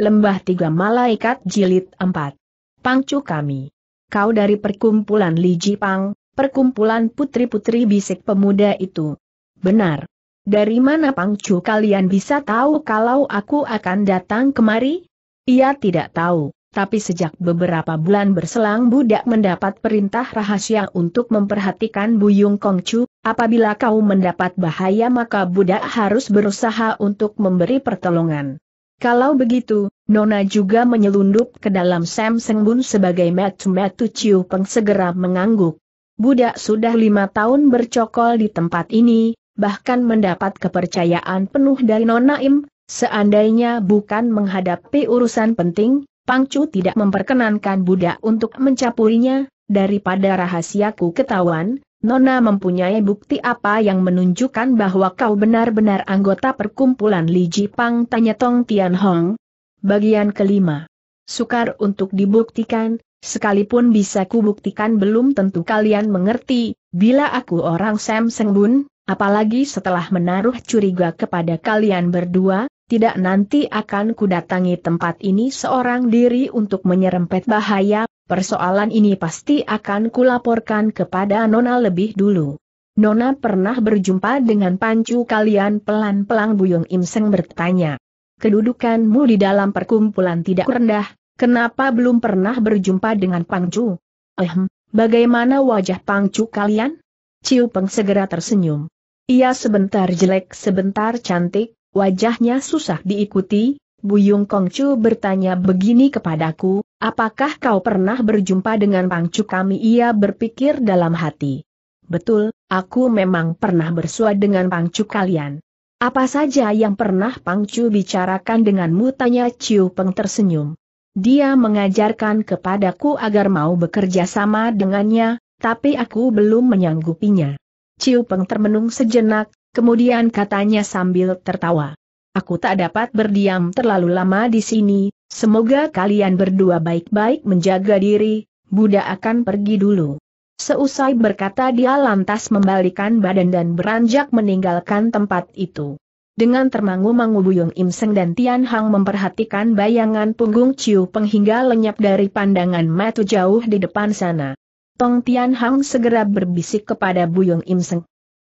Lembah Tiga Malaikat Jilid 4. Pangcu kami. Kau dari perkumpulan Li Jipang, perkumpulan putri-putri bisik pemuda itu. Benar. Dari mana Pangcu kalian bisa tahu kalau aku akan datang kemari? Ia tidak tahu, tapi sejak beberapa bulan berselang budak mendapat perintah rahasia untuk memperhatikan Buyung Kongcu, apabila kau mendapat bahaya maka budak harus berusaha untuk memberi pertolongan. Kalau begitu, Nona juga menyelundup ke dalam Sam Bun sebagai metu-metu Ciu Peng segera mengangguk. Budak sudah lima tahun bercokol di tempat ini, bahkan mendapat kepercayaan penuh dari Nona Im, seandainya bukan menghadapi urusan penting, Pangcu tidak memperkenankan budak untuk mencapurinya, daripada rahasiaku ketahuan, Nona mempunyai bukti apa yang menunjukkan bahwa kau benar-benar anggota perkumpulan Li Jipang tanya Tong Tian Hong. Bagian kelima. Sukar untuk dibuktikan, sekalipun bisa kubuktikan belum tentu kalian mengerti, bila aku orang Sam Bun. Apalagi setelah menaruh curiga kepada kalian berdua, tidak nanti akan kudatangi tempat ini seorang diri untuk menyerempet bahaya, persoalan ini pasti akan kulaporkan kepada Nona lebih dulu. Nona pernah berjumpa dengan pancu kalian pelan-pelan Buyung Imseng bertanya. Kedudukanmu di dalam perkumpulan tidak rendah, kenapa belum pernah berjumpa dengan Pangcu? Ehm, bagaimana wajah Pangcu kalian? Ciu Peng segera tersenyum. Ia sebentar jelek sebentar cantik, wajahnya susah diikuti, Buyung Kongcu bertanya begini kepadaku, apakah kau pernah berjumpa dengan Pangcu kami? Ia berpikir dalam hati. Betul, aku memang pernah bersua dengan Pangcu kalian. Apa saja yang pernah Pangcu bicarakan denganmu? Tanya Ciu Peng tersenyum. Dia mengajarkan kepadaku agar mau bekerja sama dengannya, tapi aku belum menyanggupinya. Ciu Peng termenung sejenak, kemudian katanya sambil tertawa. Aku tak dapat berdiam terlalu lama di sini, semoga kalian berdua baik-baik menjaga diri, Buddha akan pergi dulu. Seusai berkata dia lantas membalikan badan dan beranjak meninggalkan tempat itu. Dengan termangu-mangu Buyung Im Seng dan Tian Hang memperhatikan bayangan punggung Ciu Peng hingga lenyap dari pandangan mata jauh di depan sana. Tong Tianhang segera berbisik kepada Buyung Im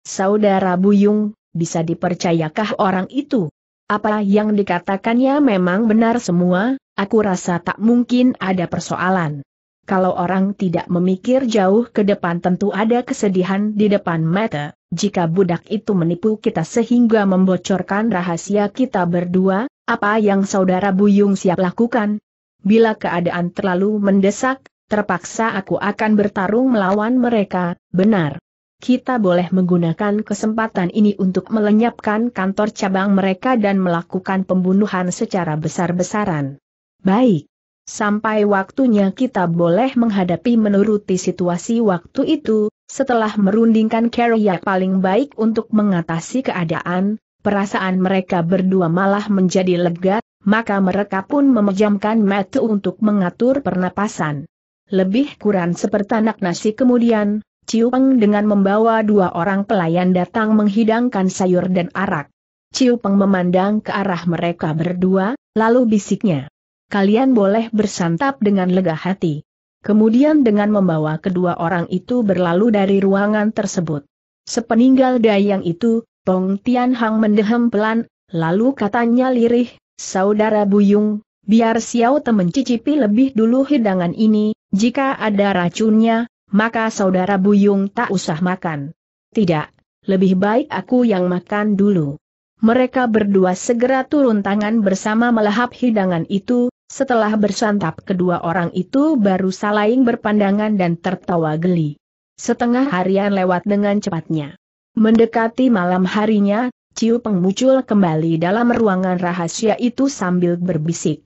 Saudara Buyung, bisa dipercayakah orang itu? Apa yang dikatakannya memang benar semua, aku rasa tak mungkin ada persoalan. Kalau orang tidak memikir jauh ke depan tentu ada kesedihan di depan mata, jika budak itu menipu kita sehingga membocorkan rahasia kita berdua, apa yang saudara Buyung siap lakukan? Bila keadaan terlalu mendesak, Terpaksa aku akan bertarung melawan mereka, benar. Kita boleh menggunakan kesempatan ini untuk melenyapkan kantor cabang mereka dan melakukan pembunuhan secara besar-besaran. Baik. Sampai waktunya kita boleh menghadapi menuruti situasi waktu itu, setelah merundingkan karya paling baik untuk mengatasi keadaan, perasaan mereka berdua malah menjadi lega, maka mereka pun memejamkan mata untuk mengatur pernapasan. Lebih kurang sepertanak nasi kemudian, Ciu Peng dengan membawa dua orang pelayan datang menghidangkan sayur dan arak. Ciu Peng memandang ke arah mereka berdua, lalu bisiknya. Kalian boleh bersantap dengan lega hati. Kemudian dengan membawa kedua orang itu berlalu dari ruangan tersebut. Sepeninggal dayang itu, Tong Tian Hang mendehem pelan, lalu katanya lirih, Saudara Buyung, biar Xiao Te mencicipi lebih dulu hidangan ini, jika ada racunnya, maka saudara Buyung tak usah makan. Tidak, lebih baik aku yang makan dulu. Mereka berdua segera turun tangan bersama melahap hidangan itu, setelah bersantap kedua orang itu baru saling berpandangan dan tertawa geli. Setengah harian lewat dengan cepatnya. Mendekati malam harinya, Ciu Peng muncul kembali dalam ruangan rahasia itu sambil berbisik.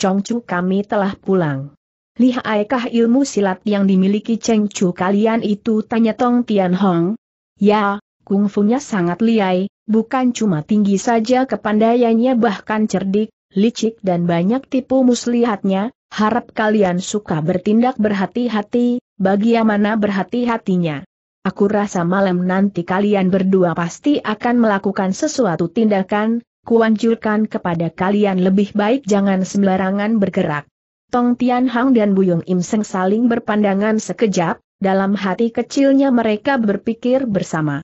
Congcu kami telah pulang. Lihaikah ilmu silat yang dimiliki Cheng Chu kalian itu tanya Tong Tian Hong? Ya, kungfunya sangat liai, bukan cuma tinggi saja kepandaiannya bahkan cerdik, licik dan banyak tipu muslihatnya, harap kalian suka bertindak berhati-hati, bagaimana berhati-hatinya. Aku rasa malam nanti kalian berdua pasti akan melakukan sesuatu tindakan, kuanjurkan kepada kalian lebih baik jangan sembarangan bergerak. Tong Tian Hang dan Buyung Im Seng saling berpandangan sekejap, dalam hati kecilnya mereka berpikir bersama.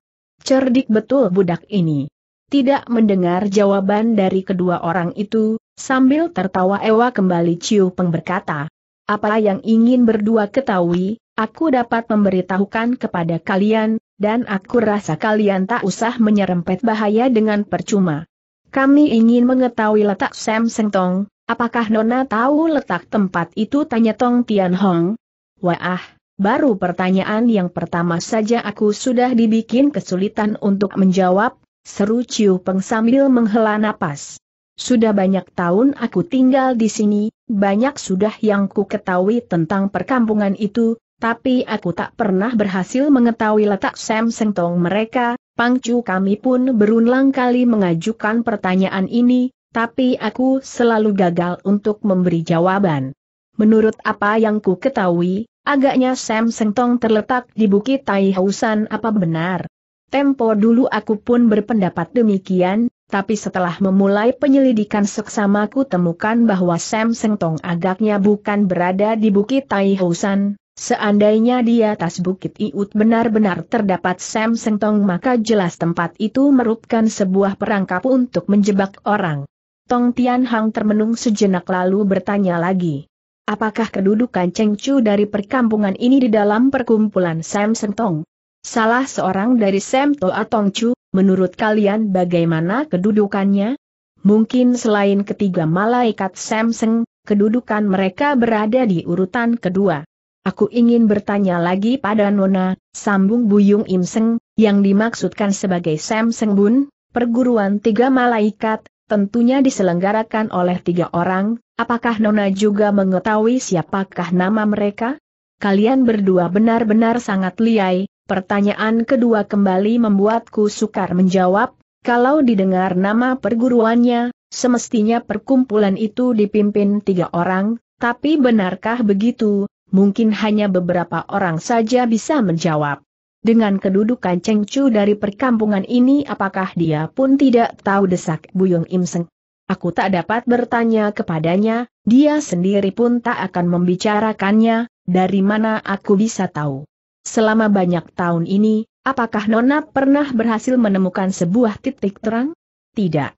Cerdik betul budak ini. Tidak mendengar jawaban dari kedua orang itu, sambil tertawa ewa kembali Ciu Peng berkata, Apa yang ingin berdua ketahui, aku dapat memberitahukan kepada kalian, dan aku rasa kalian tak usah menyerempet bahaya dengan percuma. Kami ingin mengetahui letak Sam Seng Tong, apakah Nona tahu letak tempat itu tanya Tong Tian Hong? Wah, baru pertanyaan yang pertama saja aku sudah dibikin kesulitan untuk menjawab, seru Ciu Peng sambil menghela napas. Sudah banyak tahun aku tinggal di sini, banyak sudah yang ku ketahui tentang perkampungan itu, tapi aku tak pernah berhasil mengetahui letak Sam Seng Tong mereka, Pangcu kami pun berulang kali mengajukan pertanyaan ini, tapi aku selalu gagal untuk memberi jawaban. Menurut apa yang ku ketahui, agaknya Sam Sengtong terletak di Bukit Tai Taihausan apa benar? Tempo dulu aku pun berpendapat demikian, tapi setelah memulai penyelidikan seksama ku temukan bahwa Sam Sengtong agaknya bukan berada di Bukit Tai Taihausan, Seandainya di atas bukit Iut benar-benar terdapat Sam Sengtong maka jelas tempat itu merupakan sebuah perangkap untuk menjebak orang. Tong Tian Hang termenung sejenak lalu bertanya lagi. Apakah kedudukan Cheng Chu dari perkampungan ini di dalam perkumpulan Sam Sengtong? Salah seorang dari Sam Toa Tong Chu, menurut kalian bagaimana kedudukannya? Mungkin selain ketiga malaikat Sam Seng, kedudukan mereka berada di urutan kedua. Aku ingin bertanya lagi pada Nona, sambung Buyung Imseng, yang dimaksudkan sebagai Sam Bun, perguruan tiga malaikat, tentunya diselenggarakan oleh tiga orang, apakah Nona juga mengetahui siapakah nama mereka? Kalian berdua benar-benar sangat liai, pertanyaan kedua kembali membuatku sukar menjawab, kalau didengar nama perguruannya, semestinya perkumpulan itu dipimpin tiga orang, tapi benarkah begitu, mungkin hanya beberapa orang saja bisa menjawab. Dengan kedudukan Cheng Chu dari perkampungan ini apakah dia pun tidak tahu desak Buyung Im Seng? Aku tak dapat bertanya kepadanya, dia sendiri pun tak akan membicarakannya, dari mana aku bisa tahu. Selama banyak tahun ini, apakah Nona pernah berhasil menemukan sebuah titik terang? Tidak.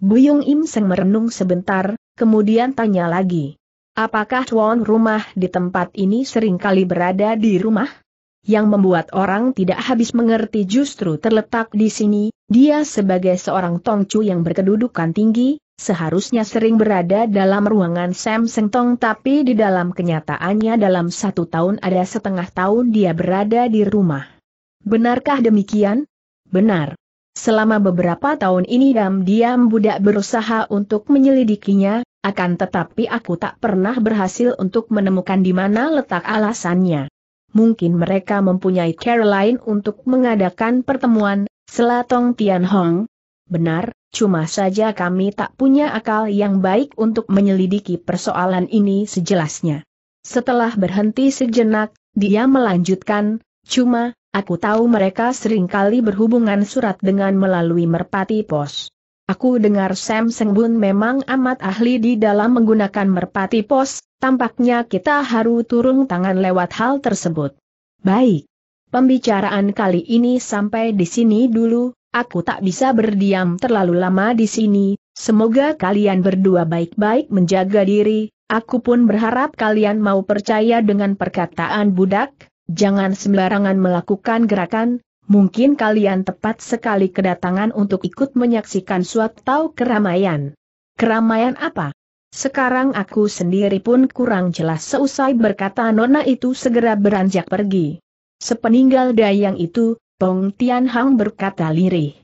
Buyung Im Seng merenung sebentar, kemudian tanya lagi. Apakah tuan rumah di tempat ini sering kali berada di rumah? Yang membuat orang tidak habis mengerti justru terletak di sini, dia sebagai seorang tongcu yang berkedudukan tinggi, seharusnya sering berada dalam ruangan Sam Seng Tong tapi di dalam kenyataannya dalam satu tahun ada setengah tahun dia berada di rumah. Benarkah demikian? Benar. Selama beberapa tahun ini diam-diam budak berusaha untuk menyelidikinya, akan tetapi aku tak pernah berhasil untuk menemukan di mana letak alasannya. Mungkin mereka mempunyai Caroline untuk mengadakan pertemuan, Selatong Tianhong. Benar, cuma saja kami tak punya akal yang baik untuk menyelidiki persoalan ini sejelasnya. Setelah berhenti sejenak, dia melanjutkan, cuma, aku tahu mereka seringkali berhubungan surat dengan melalui merpati pos. Aku dengar Sam Sengbun memang amat ahli di dalam menggunakan merpati pos, tampaknya kita harus turun tangan lewat hal tersebut. Baik. Pembicaraan kali ini sampai di sini dulu, aku tak bisa berdiam terlalu lama di sini, semoga kalian berdua baik-baik menjaga diri, aku pun berharap kalian mau percaya dengan perkataan budak, jangan sembarangan melakukan gerakan, mungkin kalian tepat sekali kedatangan untuk ikut menyaksikan suatu keramaian. Keramaian apa? Sekarang aku sendiri pun kurang jelas seusai berkata Nona itu segera beranjak pergi. Sepeninggal dayang itu, Pong Tianhang berkata lirih.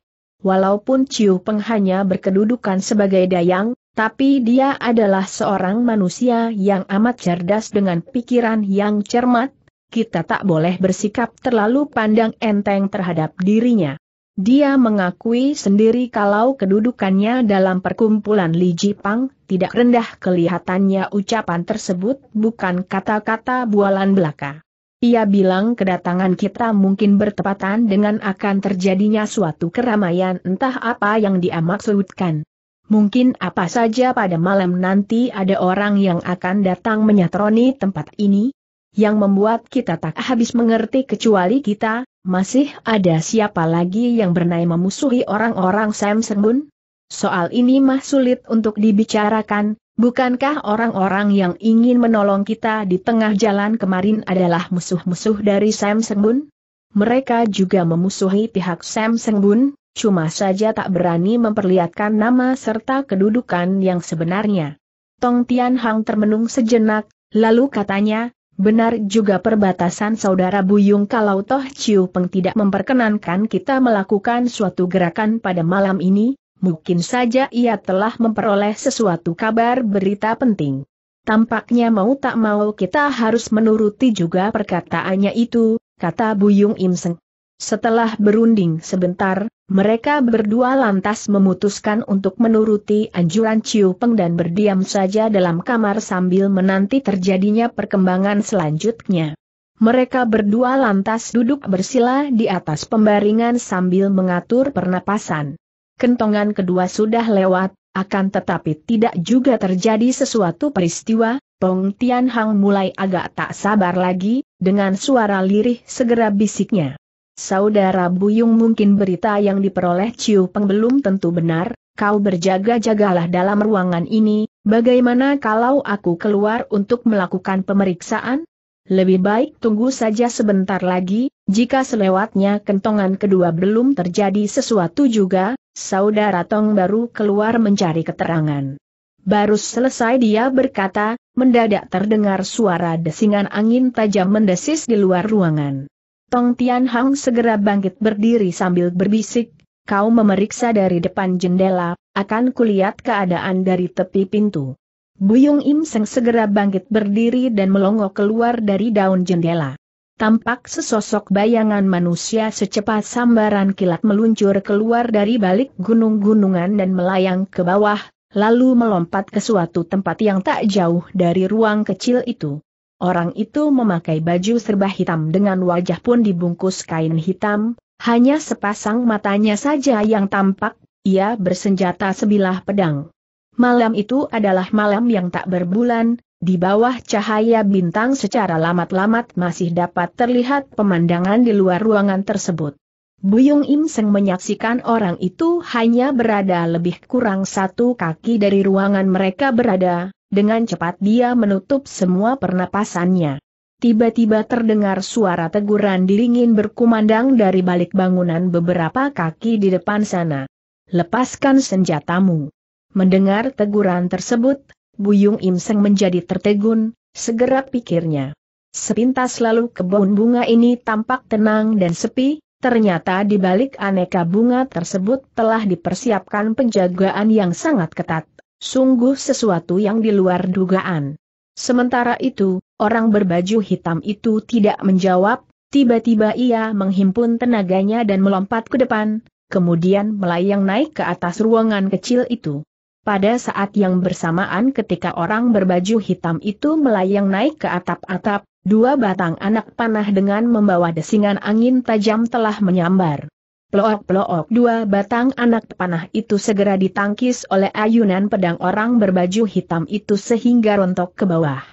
Walaupun Ciu Peng hanya berkedudukan sebagai dayang, tapi dia adalah seorang manusia yang amat cerdas dengan pikiran yang cermat, kita tak boleh bersikap terlalu pandang enteng terhadap dirinya. Dia mengakui sendiri kalau kedudukannya dalam perkumpulan Li Jipang tidak rendah kelihatannya ucapan tersebut bukan kata-kata bualan belaka. Ia bilang kedatangan kita mungkin bertepatan dengan akan terjadinya suatu keramaian entah apa yang dia maksudkan. Mungkin apa saja pada malam nanti ada orang yang akan datang menyatroni tempat ini, yang membuat kita tak habis mengerti kecuali kita, masih ada siapa lagi yang bernai memusuhi orang-orang Sam Sengun? Soal ini mah sulit untuk dibicarakan, bukankah orang-orang yang ingin menolong kita di tengah jalan kemarin adalah musuh-musuh dari Sam Sengun? Mereka juga memusuhi pihak Sam Sengun, cuma saja tak berani memperlihatkan nama serta kedudukan yang sebenarnya. Tong Tian Hang termenung sejenak, lalu katanya, Benar juga perbatasan saudara Buyung kalau Toh Chiu Peng tidak memperkenankan kita melakukan suatu gerakan pada malam ini, mungkin saja ia telah memperoleh sesuatu kabar berita penting. Tampaknya mau tak mau kita harus menuruti juga perkataannya itu, kata Buyung Imseng. Setelah berunding sebentar, mereka berdua lantas memutuskan untuk menuruti anjuran Ciu Peng dan berdiam saja dalam kamar sambil menanti terjadinya perkembangan selanjutnya. Mereka berdua lantas duduk bersila di atas pembaringan sambil mengatur pernapasan. Kentongan kedua sudah lewat, akan tetapi tidak juga terjadi sesuatu peristiwa, Peng Tianhang mulai agak tak sabar lagi, dengan suara lirih segera bisiknya. Saudara Buyung mungkin berita yang diperoleh Ciu Peng belum tentu benar, kau berjaga-jagalah dalam ruangan ini, bagaimana kalau aku keluar untuk melakukan pemeriksaan? Lebih baik tunggu saja sebentar lagi, jika selewatnya kentongan kedua belum terjadi sesuatu juga, saudara Tong baru keluar mencari keterangan. Baru selesai dia berkata, mendadak terdengar suara desingan angin tajam mendesis di luar ruangan. Tong Tian Hang segera bangkit berdiri sambil berbisik, kau memeriksa dari depan jendela, akan kulihat keadaan dari tepi pintu. Buyung Im Seng segera bangkit berdiri dan melongo keluar dari daun jendela. Tampak sesosok bayangan manusia secepat sambaran kilat meluncur keluar dari balik gunung-gunungan dan melayang ke bawah, lalu melompat ke suatu tempat yang tak jauh dari ruang kecil itu. Orang itu memakai baju serba hitam dengan wajah pun dibungkus kain hitam, hanya sepasang matanya saja yang tampak, ia bersenjata sebilah pedang. Malam itu adalah malam yang tak berbulan, di bawah cahaya bintang secara lamat-lamat masih dapat terlihat pemandangan di luar ruangan tersebut. Buyung Im Seng menyaksikan orang itu hanya berada lebih kurang satu kaki dari ruangan mereka berada, dengan cepat dia menutup semua pernapasannya. Tiba-tiba terdengar suara teguran diringin berkumandang dari balik bangunan beberapa kaki di depan sana. Lepaskan senjatamu. Mendengar teguran tersebut, Buyung Im menjadi tertegun, segera pikirnya. Sepintas lalu kebun bunga ini tampak tenang dan sepi, ternyata di balik aneka bunga tersebut telah dipersiapkan penjagaan yang sangat ketat. Sungguh sesuatu yang di luar dugaan. Sementara itu, orang berbaju hitam itu tidak menjawab, tiba-tiba ia menghimpun tenaganya dan melompat ke depan, kemudian melayang naik ke atas ruangan kecil itu. Pada saat yang bersamaan ketika orang berbaju hitam itu melayang naik ke atap-atap, dua batang anak panah dengan membawa desingan angin tajam telah menyambar. Pelok-pelok dua batang anak panah itu segera ditangkis oleh ayunan pedang orang berbaju hitam itu sehingga rontok ke bawah.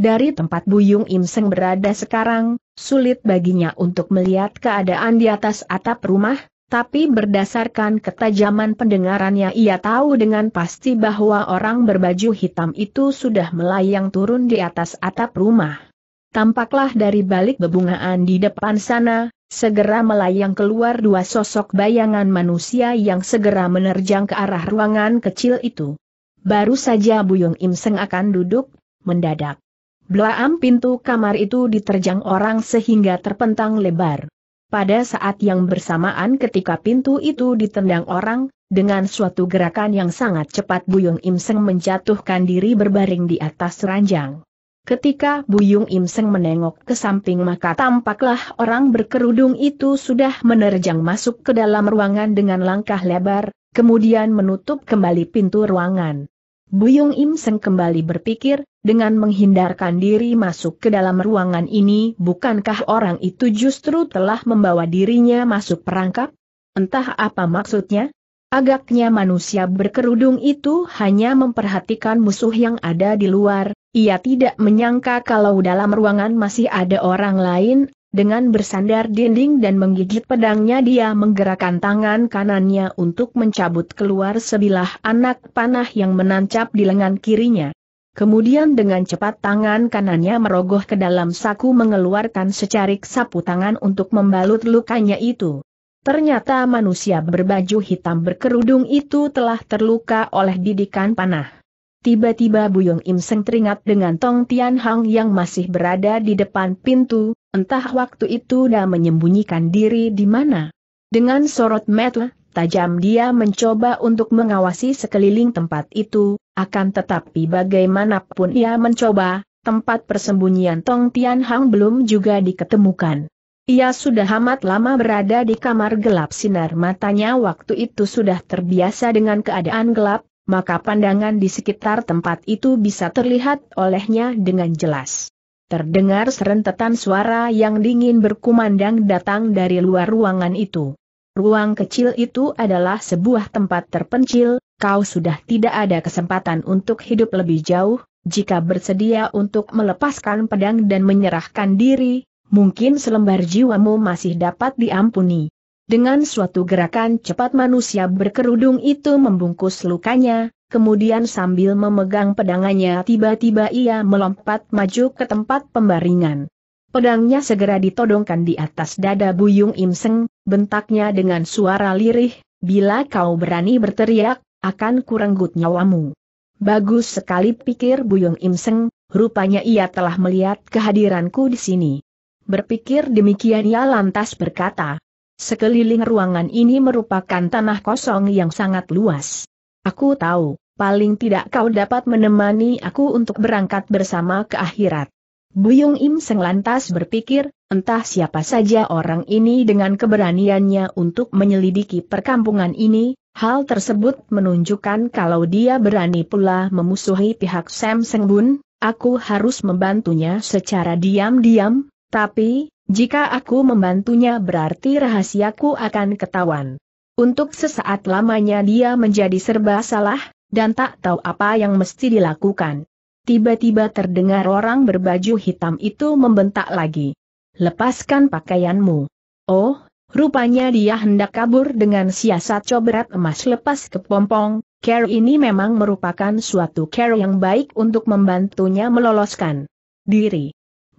Dari tempat Buyung Imseng berada sekarang, sulit baginya untuk melihat keadaan di atas atap rumah, tapi berdasarkan ketajaman pendengarannya ia tahu dengan pasti bahwa orang berbaju hitam itu sudah melayang turun di atas atap rumah. Tampaklah dari balik bebungaan di depan sana, segera melayang keluar dua sosok bayangan manusia yang segera menerjang ke arah ruangan kecil itu. Baru saja Buyung Im Seng akan duduk, mendadak. Belaam pintu kamar itu diterjang orang sehingga terpentang lebar. Pada saat yang bersamaan ketika pintu itu ditendang orang, dengan suatu gerakan yang sangat cepat Buyung Im Seng menjatuhkan diri berbaring di atas ranjang. Ketika Buyung Imseng menengok ke samping maka tampaklah orang berkerudung itu sudah menerjang masuk ke dalam ruangan dengan langkah lebar, kemudian menutup kembali pintu ruangan. Buyung Imseng kembali berpikir, dengan menghindarkan diri masuk ke dalam ruangan ini bukankah orang itu justru telah membawa dirinya masuk perangkap? Entah apa maksudnya? Agaknya manusia berkerudung itu hanya memperhatikan musuh yang ada di luar, ia tidak menyangka kalau dalam ruangan masih ada orang lain, dengan bersandar dinding dan menggigit pedangnya dia menggerakkan tangan kanannya untuk mencabut keluar sebilah anak panah yang menancap di lengan kirinya. Kemudian dengan cepat tangan kanannya merogoh ke dalam saku mengeluarkan secarik sapu tangan untuk membalut lukanya itu. Ternyata manusia berbaju hitam berkerudung itu telah terluka oleh didikan panah. Tiba-tiba Buyung Im Seng teringat dengan Tong Tian Hang yang masih berada di depan pintu, entah waktu itu dia menyembunyikan diri di mana. Dengan sorot mata tajam dia mencoba untuk mengawasi sekeliling tempat itu, akan tetapi bagaimanapun ia mencoba, tempat persembunyian Tong Tian Hang belum juga diketemukan. Ia sudah amat lama berada di kamar gelap sinar matanya waktu itu sudah terbiasa dengan keadaan gelap, maka pandangan di sekitar tempat itu bisa terlihat olehnya dengan jelas. Terdengar serentetan suara yang dingin berkumandang datang dari luar ruangan itu. Ruang kecil itu adalah sebuah tempat terpencil, kau sudah tidak ada kesempatan untuk hidup lebih jauh, jika bersedia untuk melepaskan pedang dan menyerahkan diri, mungkin selembar jiwamu masih dapat diampuni. Dengan suatu gerakan cepat manusia berkerudung itu membungkus lukanya, kemudian sambil memegang pedangannya tiba-tiba ia melompat maju ke tempat pembaringan. Pedangnya segera ditodongkan di atas dada Buyung Imseng, bentaknya dengan suara lirih, bila kau berani berteriak, akan kurenggut nyawamu. Bagus sekali pikir Buyung Imseng, rupanya ia telah melihat kehadiranku di sini. Berpikir demikian ia lantas berkata, sekeliling ruangan ini merupakan tanah kosong yang sangat luas. Aku tahu, paling tidak kau dapat menemani aku untuk berangkat bersama ke akhirat. Buyung Im Seng lantas berpikir, entah siapa saja orang ini dengan keberaniannya untuk menyelidiki perkampungan ini, hal tersebut menunjukkan kalau dia berani pula memusuhi pihak Sam Seng Bun, aku harus membantunya secara diam-diam, tapi, jika aku membantunya berarti rahasiaku akan ketahuan. Untuk sesaat lamanya dia menjadi serba salah, dan tak tahu apa yang mesti dilakukan. Tiba-tiba terdengar orang berbaju hitam itu membentak lagi. Lepaskan pakaianmu. Oh, rupanya dia hendak kabur dengan siasat cobrat emas lepas ke pompong. Care ini memang merupakan suatu care yang baik untuk membantunya meloloskan diri.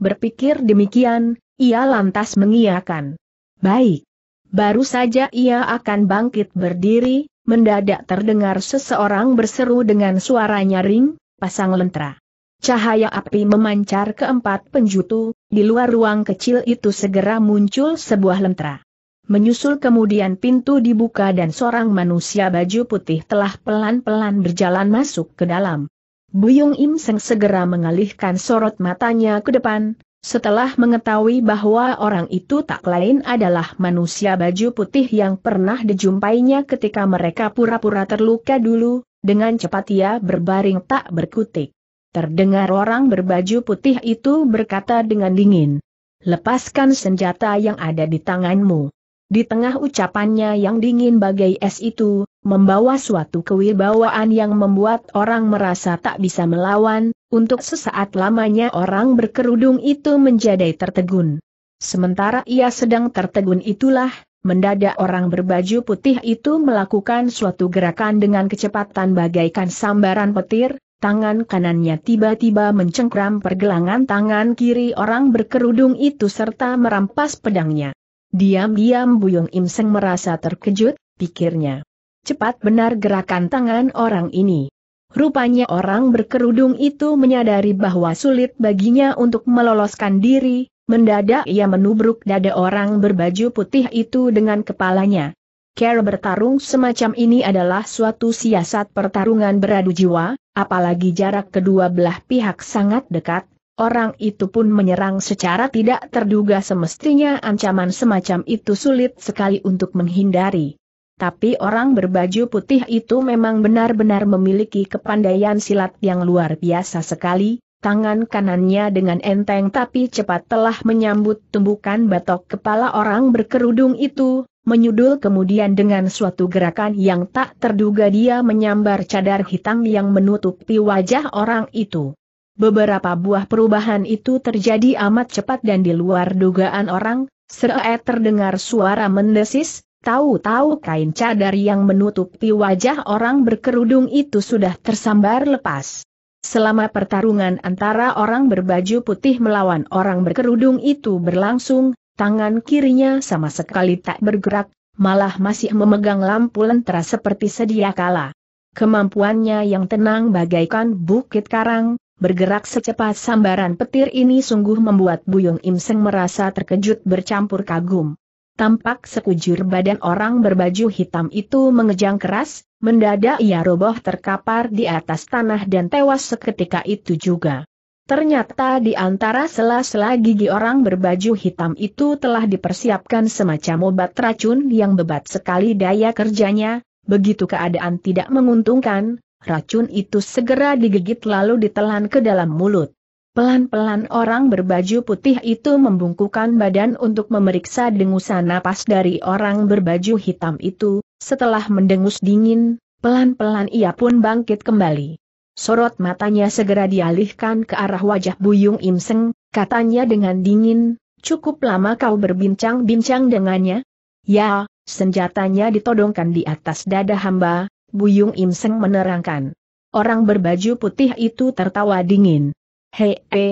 Berpikir demikian, ia lantas mengiakan. Baik. Baru saja ia akan bangkit berdiri, mendadak terdengar seseorang berseru dengan suara nyaring, pasang lentera. Cahaya api memancar ke empat penjutu, di luar ruang kecil itu segera muncul sebuah lentera. Menyusul kemudian pintu dibuka dan seorang manusia baju putih telah pelan-pelan berjalan masuk ke dalam. Buyung Im Seng segera mengalihkan sorot matanya ke depan, setelah mengetahui bahwa orang itu tak lain adalah manusia baju putih yang pernah dijumpainya ketika mereka pura-pura terluka dulu, dengan cepat ia berbaring tak berkutik. Terdengar orang berbaju putih itu berkata dengan dingin, Lepaskan senjata yang ada di tanganmu. Di tengah ucapannya yang dingin bagai es itu, membawa suatu kewibawaan yang membuat orang merasa tak bisa melawan, untuk sesaat lamanya orang berkerudung itu menjadi tertegun. Sementara ia sedang tertegun itulah, mendadak orang berbaju putih itu melakukan suatu gerakan dengan kecepatan bagaikan sambaran petir, tangan kanannya tiba-tiba mencengkram pergelangan tangan kiri orang berkerudung itu serta merampas pedangnya. Diam-diam Buyung Imseng merasa terkejut, pikirnya cepat benar gerakan tangan orang ini. Rupanya orang berkerudung itu menyadari bahwa sulit baginya untuk meloloskan diri, mendadak ia menubruk dada orang berbaju putih itu dengan kepalanya. Care bertarung semacam ini adalah suatu siasat pertarungan beradu jiwa, apalagi jarak kedua belah pihak sangat dekat, orang itu pun menyerang secara tidak terduga semestinya ancaman semacam itu sulit sekali untuk menghindari tapi orang berbaju putih itu memang benar-benar memiliki kepandaian silat yang luar biasa sekali, tangan kanannya dengan enteng tapi cepat telah menyambut tumbukan batok kepala orang berkerudung itu, menyudul kemudian dengan suatu gerakan yang tak terduga dia menyambar cadar hitam yang menutupi wajah orang itu. Beberapa buah perubahan itu terjadi amat cepat dan di luar dugaan orang, seret terdengar suara mendesis, Tahu-tahu kain cadar yang menutupi wajah orang berkerudung itu sudah tersambar lepas. Selama pertarungan antara orang berbaju putih melawan orang berkerudung itu berlangsung, tangan kirinya sama sekali tak bergerak, malah masih memegang lampu lentera seperti sedia kala. Kemampuannya yang tenang bagaikan bukit karang, Bergerak secepat sambaran petir ini sungguh membuat Buyung Imseng merasa terkejut bercampur kagum. Tampak sekujur badan orang berbaju hitam itu mengejang keras, mendadak ia roboh terkapar di atas tanah dan tewas seketika itu juga. Ternyata di antara sela-sela gigi orang berbaju hitam itu telah dipersiapkan semacam obat racun yang bebat sekali daya kerjanya, begitu keadaan tidak menguntungkan, racun itu segera digigit lalu ditelan ke dalam mulut. Pelan-pelan orang berbaju putih itu membungkukan badan untuk memeriksa dengusan napas dari orang berbaju hitam itu, setelah mendengus dingin, pelan-pelan ia pun bangkit kembali. Sorot matanya segera dialihkan ke arah wajah Buyung Imseng, katanya dengan dingin, cukup lama kau berbincang-bincang dengannya? Ya, senjatanya ditodongkan di atas dada hamba, Buyung Imseng menerangkan. Orang berbaju putih itu tertawa dingin. Hei, hei,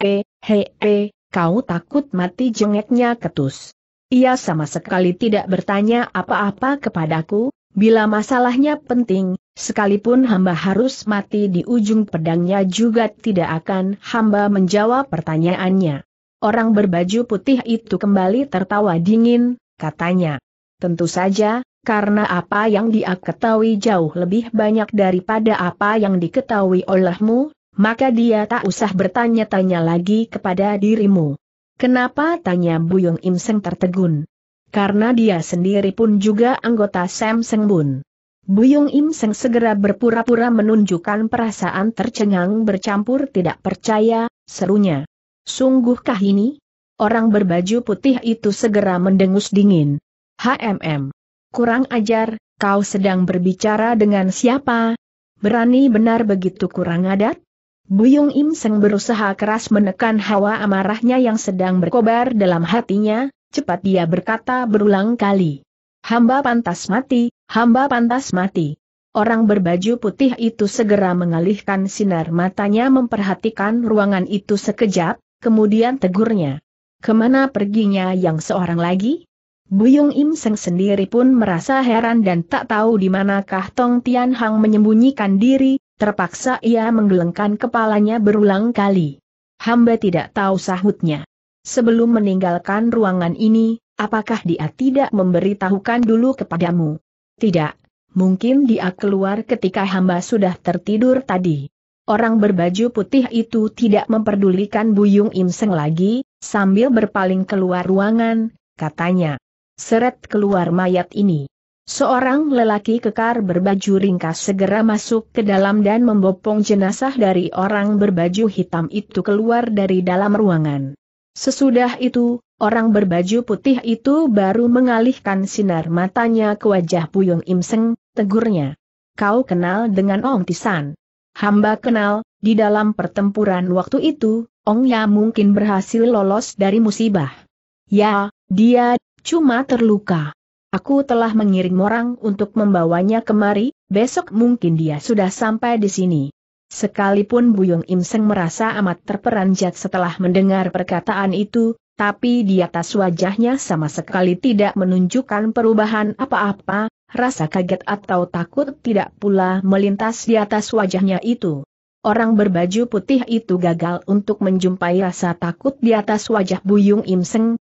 hei, hei, kau takut mati jengeknya ketus. Ia sama sekali tidak bertanya apa-apa kepadaku, bila masalahnya penting, sekalipun hamba harus mati di ujung pedangnya juga tidak akan hamba menjawab pertanyaannya. Orang berbaju putih itu kembali tertawa dingin, katanya. Tentu saja, karena apa yang dia ketahui jauh lebih banyak daripada apa yang diketahui olehmu, maka dia tak usah bertanya-tanya lagi kepada dirimu. Kenapa tanya Buyung Im Seng tertegun? Karena dia sendiri pun juga anggota Sam Seng Bun. Im Seng segera berpura-pura menunjukkan perasaan tercengang bercampur tidak percaya, serunya. Sungguhkah ini? Orang berbaju putih itu segera mendengus dingin. HMM. Kurang ajar, kau sedang berbicara dengan siapa? Berani benar begitu kurang adat? Buyung Im Seng berusaha keras menekan hawa amarahnya yang sedang berkobar dalam hatinya, cepat dia berkata berulang kali. Hamba pantas mati, hamba pantas mati. Orang berbaju putih itu segera mengalihkan sinar matanya memperhatikan ruangan itu sekejap, kemudian tegurnya. Kemana perginya yang seorang lagi? Buyung Im Seng sendiri pun merasa heran dan tak tahu di manakah Tong Tian Hang menyembunyikan diri, Terpaksa ia menggelengkan kepalanya berulang kali. Hamba tidak tahu sahutnya. Sebelum meninggalkan ruangan ini, apakah dia tidak memberitahukan dulu kepadamu? Tidak, mungkin dia keluar ketika hamba sudah tertidur tadi. Orang berbaju putih itu tidak memperdulikan Buyung Imseng lagi, sambil berpaling keluar ruangan, katanya. Seret keluar mayat ini. Seorang lelaki kekar berbaju ringkas segera masuk ke dalam dan membopong jenazah dari orang berbaju hitam itu keluar dari dalam ruangan. Sesudah itu, orang berbaju putih itu baru mengalihkan sinar matanya ke wajah Puyung Imseng, tegurnya. Kau kenal dengan Ong Tisan. Hamba kenal, di dalam pertempuran waktu itu, Ong Ya mungkin berhasil lolos dari musibah. Ya, dia, cuma terluka. Aku telah mengirim orang untuk membawanya kemari, besok mungkin dia sudah sampai di sini. Sekalipun Buyung Im merasa amat terperanjat setelah mendengar perkataan itu, tapi di atas wajahnya sama sekali tidak menunjukkan perubahan apa-apa, rasa kaget atau takut tidak pula melintas di atas wajahnya itu. Orang berbaju putih itu gagal untuk menjumpai rasa takut di atas wajah Buyung Im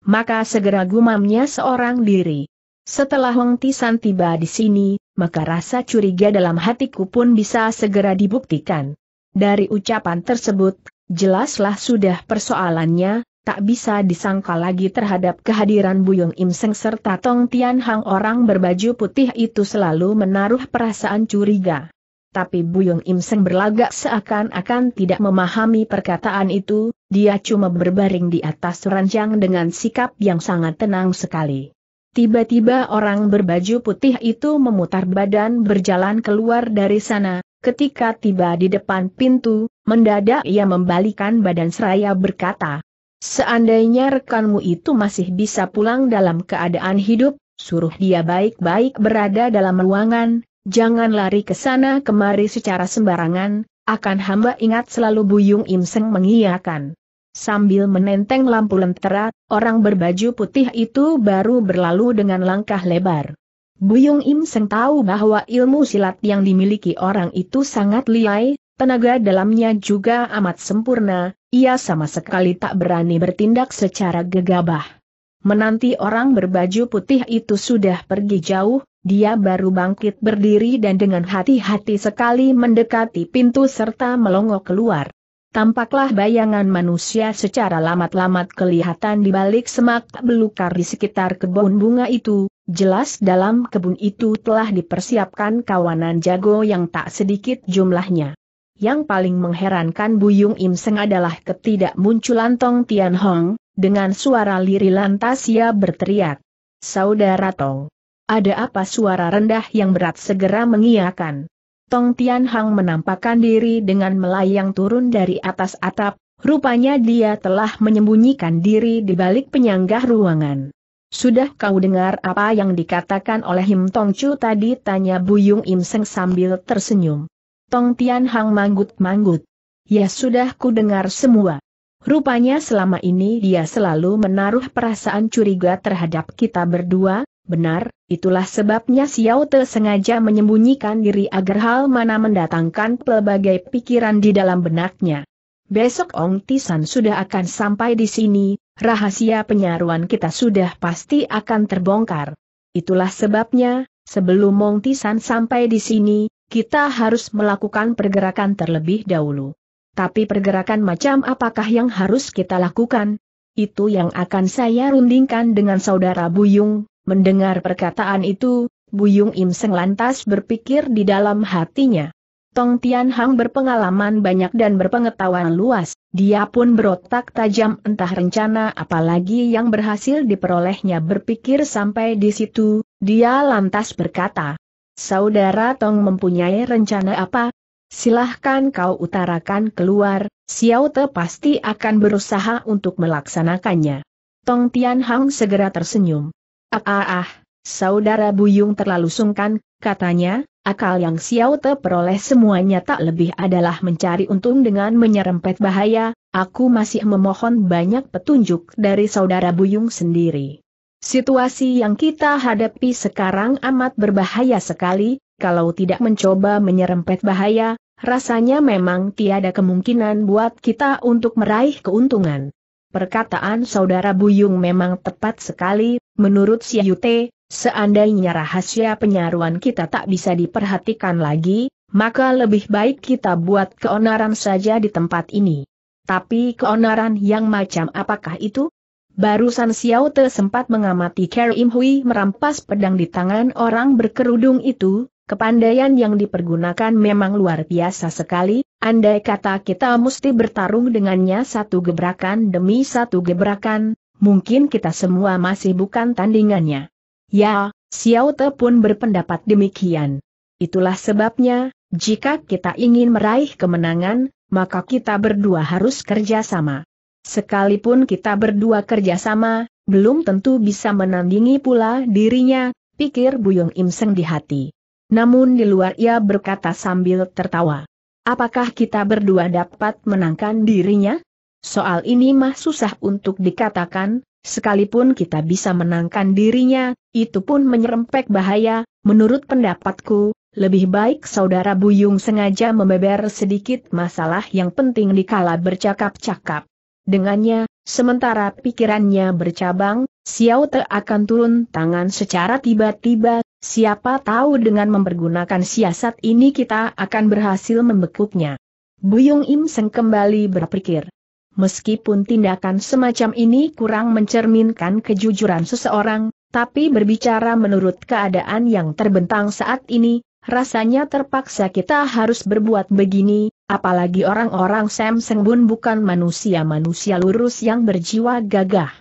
maka segera gumamnya seorang diri. Setelah Hong Tisan tiba di sini, maka rasa curiga dalam hatiku pun bisa segera dibuktikan. Dari ucapan tersebut, jelaslah sudah persoalannya, tak bisa disangka lagi terhadap kehadiran Buyung Im Seng serta Tong Tian Hang orang berbaju putih itu selalu menaruh perasaan curiga. Tapi Buyung Im Seng berlagak seakan-akan tidak memahami perkataan itu, dia cuma berbaring di atas ranjang dengan sikap yang sangat tenang sekali. Tiba-tiba orang berbaju putih itu memutar badan berjalan keluar dari sana, ketika tiba di depan pintu, mendadak ia membalikan badan seraya berkata, Seandainya rekanmu itu masih bisa pulang dalam keadaan hidup, suruh dia baik-baik berada dalam ruangan, jangan lari ke sana kemari secara sembarangan, akan hamba ingat selalu Buyung Imseng mengiyakan. Sambil menenteng lampu lentera, orang berbaju putih itu baru berlalu dengan langkah lebar. Buyung Im Seng tahu bahwa ilmu silat yang dimiliki orang itu sangat liai, tenaga dalamnya juga amat sempurna, ia sama sekali tak berani bertindak secara gegabah. Menanti orang berbaju putih itu sudah pergi jauh, dia baru bangkit berdiri dan dengan hati-hati sekali mendekati pintu serta melongo keluar. Tampaklah bayangan manusia secara lamat-lamat kelihatan di balik semak belukar di sekitar kebun bunga itu, jelas dalam kebun itu telah dipersiapkan kawanan jago yang tak sedikit jumlahnya. Yang paling mengherankan Buyung Im Seng adalah ketidakmunculan Tong Tian Hong, dengan suara liri lantas ia berteriak. Saudara Tong. Ada apa suara rendah yang berat segera mengiakan. Tong Tian Hang menampakkan diri dengan melayang turun dari atas atap, rupanya dia telah menyembunyikan diri di balik penyanggah ruangan. Sudah kau dengar apa yang dikatakan oleh Him Tong Chu tadi tanya Buyung Im Seng sambil tersenyum. Tong Tian Hang manggut-manggut. Ya sudah ku dengar semua. Rupanya selama ini dia selalu menaruh perasaan curiga terhadap kita berdua, Benar, itulah sebabnya Xiao Te sengaja menyembunyikan diri agar hal mana mendatangkan pelbagai pikiran di dalam benaknya. Besok Ong Tisan sudah akan sampai di sini, rahasia penyaruan kita sudah pasti akan terbongkar. Itulah sebabnya, sebelum Ong Tisan sampai di sini, kita harus melakukan pergerakan terlebih dahulu. Tapi pergerakan macam apakah yang harus kita lakukan? Itu yang akan saya rundingkan dengan saudara Buyung, Mendengar perkataan itu, Buyung Im Seng lantas berpikir di dalam hatinya. Tong Tian Hang berpengalaman banyak dan berpengetahuan luas, dia pun berotak tajam entah rencana apalagi yang berhasil diperolehnya berpikir sampai di situ, dia lantas berkata, Saudara Tong mempunyai rencana apa? Silahkan kau utarakan keluar, Xiao Te pasti akan berusaha untuk melaksanakannya. Tong Tian Hang segera tersenyum. Ah ah ah, saudara Buyung terlalu sungkan, katanya, akal yang Xiao Te peroleh semuanya tak lebih adalah mencari untung dengan menyerempet bahaya, aku masih memohon banyak petunjuk dari saudara Buyung sendiri. Situasi yang kita hadapi sekarang amat berbahaya sekali, kalau tidak mencoba menyerempet bahaya, rasanya memang tiada kemungkinan buat kita untuk meraih keuntungan. Perkataan saudara Buyung memang tepat sekali, menurut si Yute, seandainya rahasia penyaruan kita tak bisa diperhatikan lagi, maka lebih baik kita buat keonaran saja di tempat ini. Tapi keonaran yang macam apakah itu? Barusan Xiao Te sempat mengamati Karim Hui merampas pedang di tangan orang berkerudung itu, kepandaian yang dipergunakan memang luar biasa sekali, Andai kata kita mesti bertarung dengannya satu gebrakan demi satu gebrakan, mungkin kita semua masih bukan tandingannya. Ya, Xiao Te pun berpendapat demikian. Itulah sebabnya, jika kita ingin meraih kemenangan, maka kita berdua harus kerjasama. Sekalipun kita berdua kerjasama, belum tentu bisa menandingi pula dirinya, pikir Buyung Im Seng di hati. Namun di luar ia berkata sambil tertawa. Apakah kita berdua dapat menangkan dirinya? Soal ini mah susah untuk dikatakan, sekalipun kita bisa menangkan dirinya, itu pun menyerempek bahaya, menurut pendapatku, lebih baik saudara Buyung sengaja membeber sedikit masalah yang penting dikala bercakap-cakap. Dengannya, sementara pikirannya bercabang, Xiao Te akan turun tangan secara tiba-tiba Siapa tahu dengan mempergunakan siasat ini kita akan berhasil membekuknya. Buyung Im Seng kembali berpikir. Meskipun tindakan semacam ini kurang mencerminkan kejujuran seseorang, tapi berbicara menurut keadaan yang terbentang saat ini, rasanya terpaksa kita harus berbuat begini, apalagi orang-orang Sam Seng Bun bukan manusia-manusia lurus yang berjiwa gagah.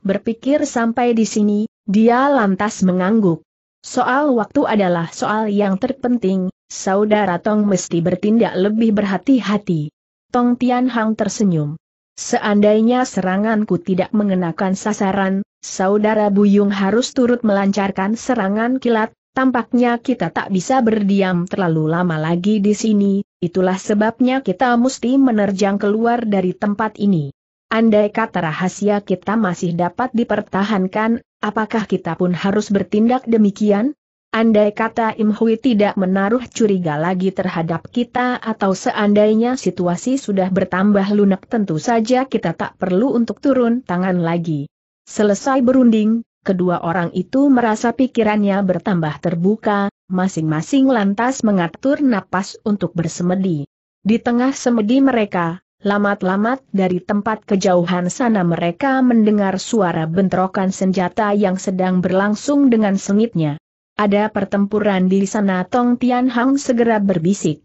Berpikir sampai di sini, dia lantas mengangguk. Soal waktu adalah soal yang terpenting, saudara Tong mesti bertindak lebih berhati-hati. Tong Tian Hang tersenyum. Seandainya seranganku tidak mengenakan sasaran, saudara Buyung harus turut melancarkan serangan kilat, tampaknya kita tak bisa berdiam terlalu lama lagi di sini, itulah sebabnya kita mesti menerjang keluar dari tempat ini. Andai kata rahasia kita masih dapat dipertahankan, Apakah kita pun harus bertindak demikian? Andai kata Im Hui tidak menaruh curiga lagi terhadap kita atau seandainya situasi sudah bertambah lunak tentu saja kita tak perlu untuk turun tangan lagi. Selesai berunding, kedua orang itu merasa pikirannya bertambah terbuka, masing-masing lantas mengatur napas untuk bersemedi. Di tengah semedi mereka, Lamat-lamat dari tempat kejauhan sana mereka mendengar suara bentrokan senjata yang sedang berlangsung dengan sengitnya. Ada pertempuran di sana Tong Tian Hang segera berbisik.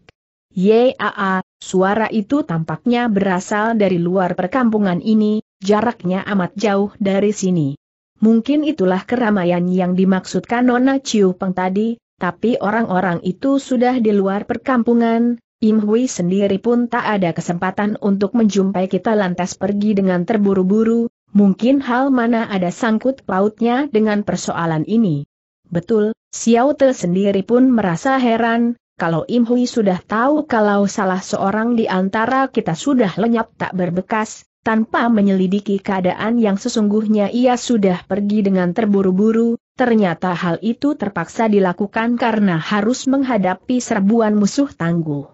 Yaa, suara itu tampaknya berasal dari luar perkampungan ini, jaraknya amat jauh dari sini. Mungkin itulah keramaian yang dimaksudkan Nona Chiu Peng tadi, tapi orang-orang itu sudah di luar perkampungan, Im Hui sendiri pun tak ada kesempatan untuk menjumpai kita lantas pergi dengan terburu-buru, mungkin hal mana ada sangkut pautnya dengan persoalan ini. Betul, Xiao Te sendiri pun merasa heran, kalau Im Hui sudah tahu kalau salah seorang di antara kita sudah lenyap tak berbekas, tanpa menyelidiki keadaan yang sesungguhnya ia sudah pergi dengan terburu-buru, ternyata hal itu terpaksa dilakukan karena harus menghadapi serbuan musuh tangguh.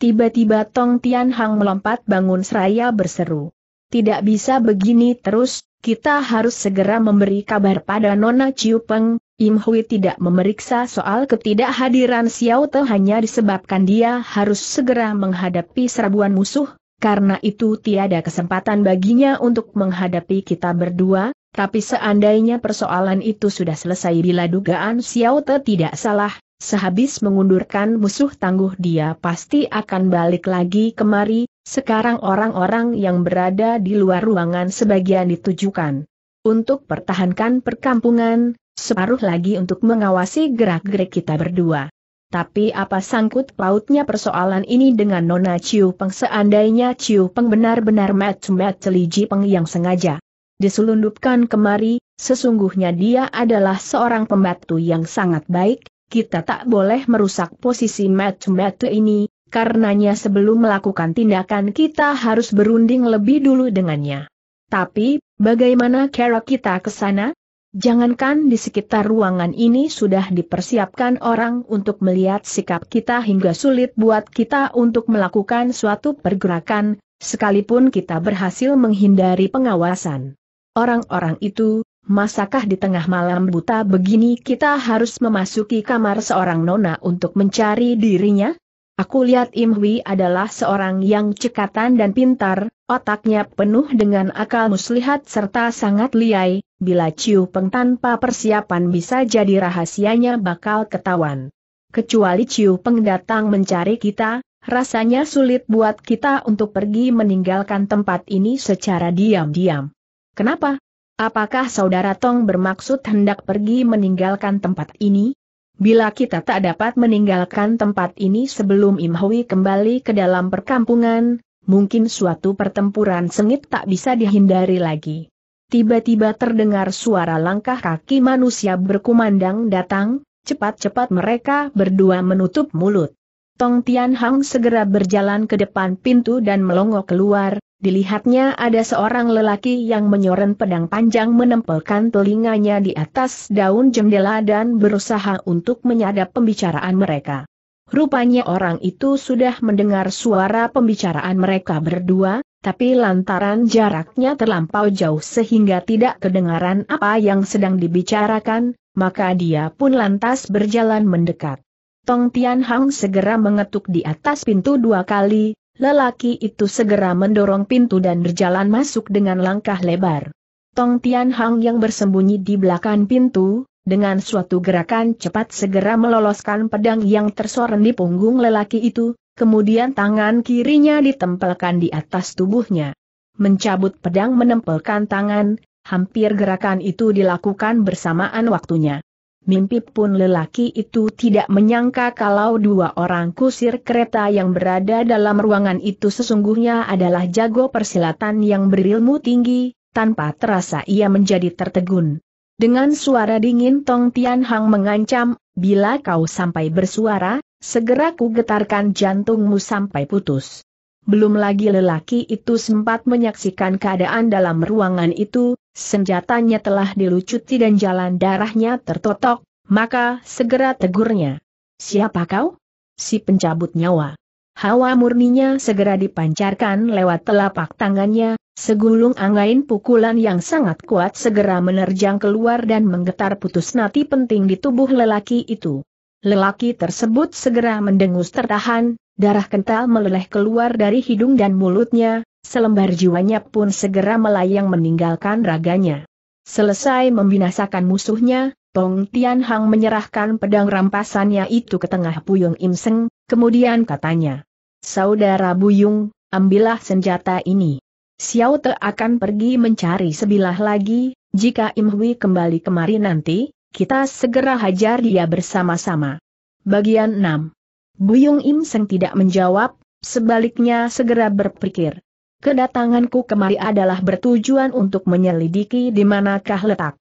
Tiba-tiba Tong Tian Hang melompat bangun seraya berseru. Tidak bisa begini terus, kita harus segera memberi kabar pada Nona Chiu Peng, Im Hui tidak memeriksa soal ketidakhadiran Xiao Te hanya disebabkan dia harus segera menghadapi serbuan musuh, karena itu tiada kesempatan baginya untuk menghadapi kita berdua, tapi seandainya persoalan itu sudah selesai bila dugaan Xiao Te tidak salah, sehabis mengundurkan musuh tangguh dia pasti akan balik lagi kemari, sekarang orang-orang yang berada di luar ruangan sebagian ditujukan untuk pertahankan perkampungan, separuh lagi untuk mengawasi gerak-gerik kita berdua. Tapi apa sangkut pautnya persoalan ini dengan Nona Ciu Peng seandainya Ciu Peng benar-benar mat-mat celiji Peng yang sengaja diselundupkan kemari, sesungguhnya dia adalah seorang pembantu yang sangat baik, kita tak boleh merusak posisi match match ini, karenanya sebelum melakukan tindakan kita harus berunding lebih dulu dengannya. Tapi, bagaimana cara kita ke sana? Jangankan di sekitar ruangan ini sudah dipersiapkan orang untuk melihat sikap kita hingga sulit buat kita untuk melakukan suatu pergerakan, sekalipun kita berhasil menghindari pengawasan. Orang-orang itu, Masakah di tengah malam buta begini kita harus memasuki kamar seorang nona untuk mencari dirinya? Aku lihat Im Hui adalah seorang yang cekatan dan pintar, otaknya penuh dengan akal muslihat serta sangat liai, bila Ciu Peng tanpa persiapan bisa jadi rahasianya bakal ketahuan. Kecuali Ciu Peng datang mencari kita, rasanya sulit buat kita untuk pergi meninggalkan tempat ini secara diam-diam. Kenapa? Apakah saudara Tong bermaksud hendak pergi meninggalkan tempat ini? Bila kita tak dapat meninggalkan tempat ini sebelum Im kembali ke dalam perkampungan, mungkin suatu pertempuran sengit tak bisa dihindari lagi. Tiba-tiba terdengar suara langkah kaki manusia berkumandang datang, cepat-cepat mereka berdua menutup mulut. Tong Tian Hang segera berjalan ke depan pintu dan melongo keluar, Dilihatnya ada seorang lelaki yang menyoren pedang panjang menempelkan telinganya di atas daun jendela dan berusaha untuk menyadap pembicaraan mereka. Rupanya orang itu sudah mendengar suara pembicaraan mereka berdua, tapi lantaran jaraknya terlampau jauh sehingga tidak kedengaran apa yang sedang dibicarakan, maka dia pun lantas berjalan mendekat. Tong Tian Hang segera mengetuk di atas pintu dua kali, Lelaki itu segera mendorong pintu dan berjalan masuk dengan langkah lebar. Tong Tian Hang yang bersembunyi di belakang pintu, dengan suatu gerakan cepat segera meloloskan pedang yang tersorot di punggung lelaki itu, kemudian tangan kirinya ditempelkan di atas tubuhnya. Mencabut pedang menempelkan tangan, hampir gerakan itu dilakukan bersamaan waktunya. Mimpi pun lelaki itu tidak menyangka kalau dua orang kusir kereta yang berada dalam ruangan itu sesungguhnya adalah jago persilatan yang berilmu tinggi, tanpa terasa ia menjadi tertegun. Dengan suara dingin Tong Tian Hang mengancam, bila kau sampai bersuara, segera ku getarkan jantungmu sampai putus. Belum lagi lelaki itu sempat menyaksikan keadaan dalam ruangan itu, senjatanya telah dilucuti dan jalan darahnya tertotok, maka segera tegurnya. Siapa kau? Si pencabut nyawa. Hawa murninya segera dipancarkan lewat telapak tangannya, segulung angin pukulan yang sangat kuat segera menerjang keluar dan menggetar putus nati penting di tubuh lelaki itu. Lelaki tersebut segera mendengus tertahan, Darah kental meleleh keluar dari hidung dan mulutnya, selembar jiwanya pun segera melayang meninggalkan raganya. Selesai membinasakan musuhnya, Tong Tian Hang menyerahkan pedang rampasannya itu ke tengah Puyung Im Seng, kemudian katanya, Saudara Buyung, ambillah senjata ini. Xiao Te akan pergi mencari sebilah lagi, jika Im Hui kembali kemari nanti, kita segera hajar dia bersama-sama. Bagian 6 Buyung Im Seng tidak menjawab, sebaliknya segera berpikir. Kedatanganku kemari adalah bertujuan untuk menyelidiki di manakah letak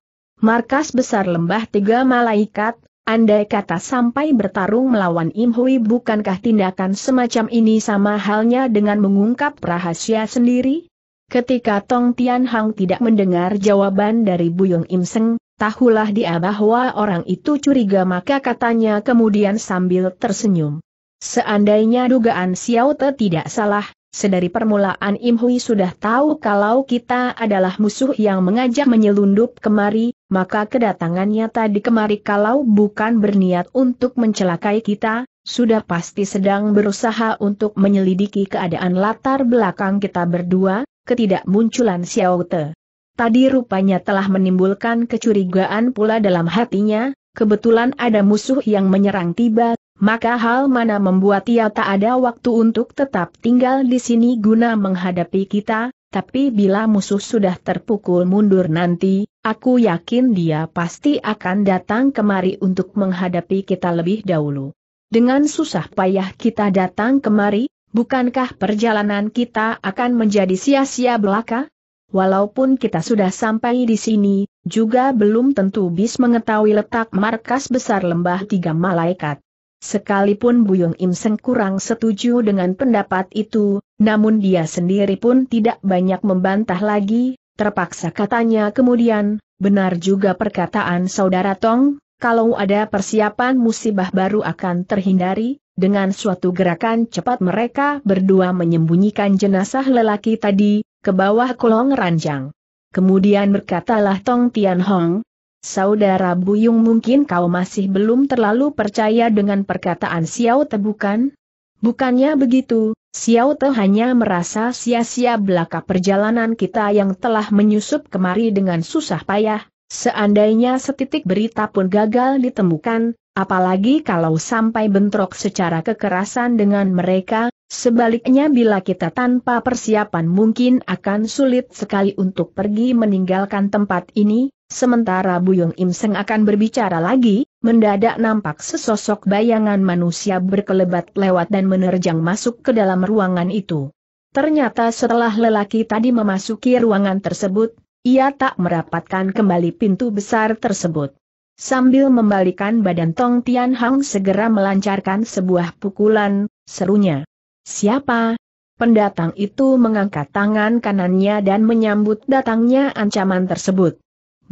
markas besar lembah tiga malaikat, andai kata sampai bertarung melawan Im Hui bukankah tindakan semacam ini sama halnya dengan mengungkap rahasia sendiri? Ketika Tong Tian Hang tidak mendengar jawaban dari Buyung Im Seng, Tahulah dia bahwa orang itu curiga maka katanya kemudian sambil tersenyum. Seandainya dugaan Xiao Te tidak salah, sedari permulaan Im Hui sudah tahu kalau kita adalah musuh yang mengajak menyelundup kemari, maka kedatangannya tadi kemari kalau bukan berniat untuk mencelakai kita, sudah pasti sedang berusaha untuk menyelidiki keadaan latar belakang kita berdua, ketidakmunculan Xiao Te tadi rupanya telah menimbulkan kecurigaan pula dalam hatinya, kebetulan ada musuh yang menyerang tiba, maka hal mana membuat ia tak ada waktu untuk tetap tinggal di sini guna menghadapi kita, tapi bila musuh sudah terpukul mundur nanti, aku yakin dia pasti akan datang kemari untuk menghadapi kita lebih dahulu. Dengan susah payah kita datang kemari, bukankah perjalanan kita akan menjadi sia-sia belaka? walaupun kita sudah sampai di sini, juga belum tentu bis mengetahui letak markas besar lembah tiga malaikat. Sekalipun Buyung Im kurang setuju dengan pendapat itu, namun dia sendiri pun tidak banyak membantah lagi, terpaksa katanya kemudian, benar juga perkataan saudara Tong, kalau ada persiapan musibah baru akan terhindari, dengan suatu gerakan cepat mereka berdua menyembunyikan jenazah lelaki tadi, ke bawah kolong ranjang. Kemudian berkatalah Tong Tian Hong, Saudara Buyung mungkin kau masih belum terlalu percaya dengan perkataan Xiao Te bukan? Bukannya begitu, Xiao Te hanya merasa sia-sia belaka perjalanan kita yang telah menyusup kemari dengan susah payah, seandainya setitik berita pun gagal ditemukan, Apalagi kalau sampai bentrok secara kekerasan dengan mereka, sebaliknya bila kita tanpa persiapan mungkin akan sulit sekali untuk pergi meninggalkan tempat ini, sementara Buyung Im Seng akan berbicara lagi, mendadak nampak sesosok bayangan manusia berkelebat lewat dan menerjang masuk ke dalam ruangan itu. Ternyata setelah lelaki tadi memasuki ruangan tersebut, ia tak merapatkan kembali pintu besar tersebut. Sambil membalikan badan Tong Tian Hang segera melancarkan sebuah pukulan, serunya. Siapa? Pendatang itu mengangkat tangan kanannya dan menyambut datangnya ancaman tersebut.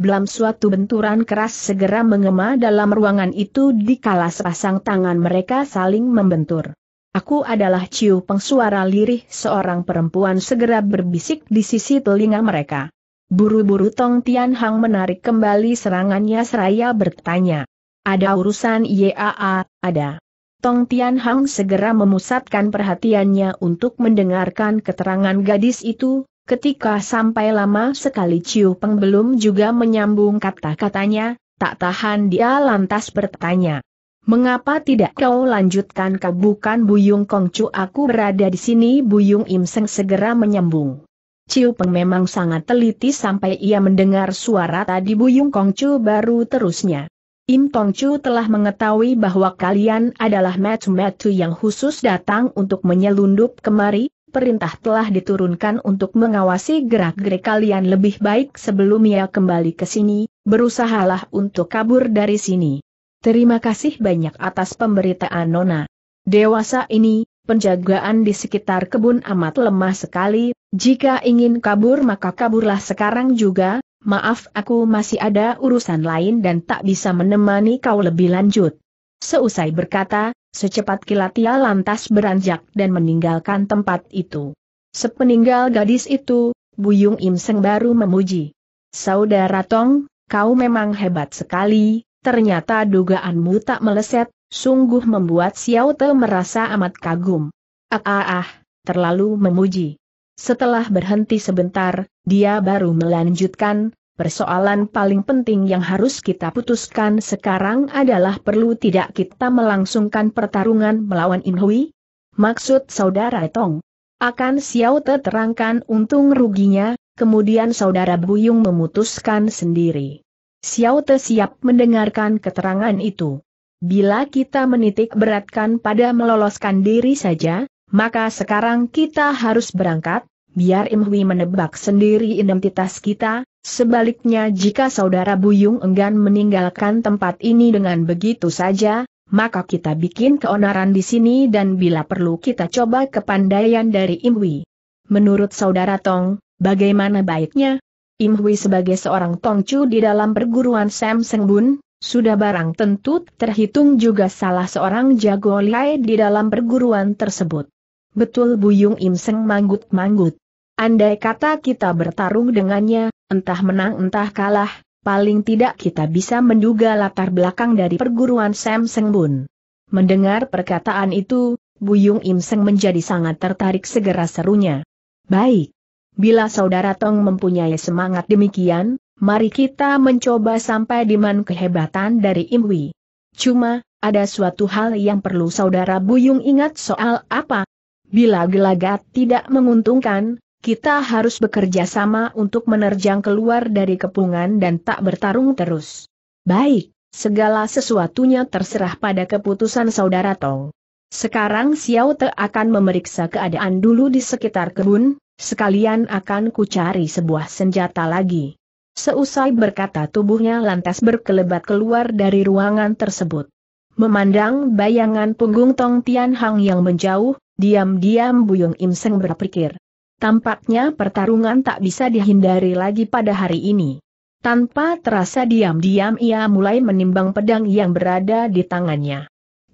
Belum suatu benturan keras segera mengema dalam ruangan itu dikala sepasang tangan mereka saling membentur. Aku adalah Ciu Pengsuara Lirih seorang perempuan segera berbisik di sisi telinga mereka. Buru-buru Tong Tian Hang menarik kembali serangannya seraya bertanya. Ada urusan IAA, ada. Tong Tian Hang segera memusatkan perhatiannya untuk mendengarkan keterangan gadis itu, ketika sampai lama sekali Ciu Peng belum juga menyambung kata-katanya, tak tahan dia lantas bertanya. Mengapa tidak kau lanjutkan ke bukan Buyung Kongcu aku berada di sini Buyung Im Seng segera menyambung. Ciu Peng memang sangat teliti sampai ia mendengar suara tadi Buyung Kongcu baru terusnya. Im Tongcu telah mengetahui bahwa kalian adalah metu-metu yang khusus datang untuk menyelundup kemari, perintah telah diturunkan untuk mengawasi gerak-gerik kalian lebih baik sebelum ia kembali ke sini, berusahalah untuk kabur dari sini. Terima kasih banyak atas pemberitaan Nona. Dewasa ini, penjagaan di sekitar kebun amat lemah sekali, jika ingin kabur maka kaburlah sekarang juga, maaf aku masih ada urusan lain dan tak bisa menemani kau lebih lanjut. Seusai berkata, secepat kilat ia lantas beranjak dan meninggalkan tempat itu. Sepeninggal gadis itu, Buyung Im Seng baru memuji. Saudara Tong, kau memang hebat sekali, ternyata dugaanmu tak meleset, sungguh membuat Xiao Te merasa amat kagum. Ah ah ah, terlalu memuji. Setelah berhenti sebentar, dia baru melanjutkan, persoalan paling penting yang harus kita putuskan sekarang adalah perlu tidak kita melangsungkan pertarungan melawan Inhui? Maksud saudara Tong. Akan Xiao Te terangkan untung ruginya, kemudian saudara Buyung memutuskan sendiri. Xiao Te siap mendengarkan keterangan itu. Bila kita menitik beratkan pada meloloskan diri saja, maka sekarang kita harus berangkat, biar Imhui menebak sendiri identitas kita, sebaliknya jika saudara Buyung enggan meninggalkan tempat ini dengan begitu saja, maka kita bikin keonaran di sini dan bila perlu kita coba kepandaian dari Imhui. Menurut saudara Tong, bagaimana baiknya? Imhui sebagai seorang tongcu di dalam perguruan Sam Seng Bun, sudah barang tentu terhitung juga salah seorang jago liai di dalam perguruan tersebut. Betul Buyung Im Seng manggut-manggut. Andai kata kita bertarung dengannya, entah menang entah kalah, paling tidak kita bisa menduga latar belakang dari perguruan Sam Seng Bun. Mendengar perkataan itu, Buyung Im Seng menjadi sangat tertarik segera serunya. Baik. Bila saudara Tong mempunyai semangat demikian, mari kita mencoba sampai di man kehebatan dari Imwi. Cuma, ada suatu hal yang perlu saudara Buyung ingat soal apa, Bila gelagat tidak menguntungkan, kita harus bekerja sama untuk menerjang keluar dari kepungan dan tak bertarung terus. Baik, segala sesuatunya terserah pada keputusan saudara Tong. Sekarang Xiao Te akan memeriksa keadaan dulu di sekitar kebun, sekalian akan kucari sebuah senjata lagi. Seusai berkata tubuhnya lantas berkelebat keluar dari ruangan tersebut. Memandang bayangan punggung Tong Tian Hang yang menjauh, Diam-diam Buyung Im Seng berpikir. Tampaknya pertarungan tak bisa dihindari lagi pada hari ini. Tanpa terasa diam-diam ia mulai menimbang pedang yang berada di tangannya.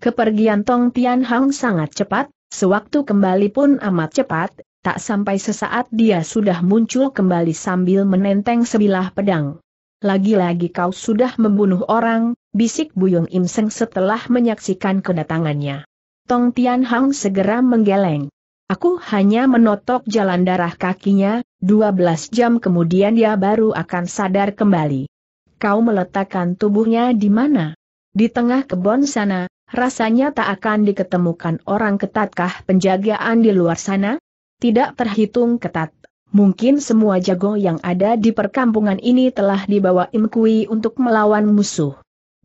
Kepergian Tong Tian Hang sangat cepat, sewaktu kembali pun amat cepat, tak sampai sesaat dia sudah muncul kembali sambil menenteng sebilah pedang. Lagi-lagi kau sudah membunuh orang, bisik Buyung Im Seng setelah menyaksikan kedatangannya. Tong Tian Hang segera menggeleng. Aku hanya menotok jalan darah kakinya, 12 jam kemudian dia baru akan sadar kembali. Kau meletakkan tubuhnya di mana? Di tengah kebun sana, rasanya tak akan diketemukan orang ketatkah penjagaan di luar sana? Tidak terhitung ketat. Mungkin semua jago yang ada di perkampungan ini telah dibawa Im Kui untuk melawan musuh.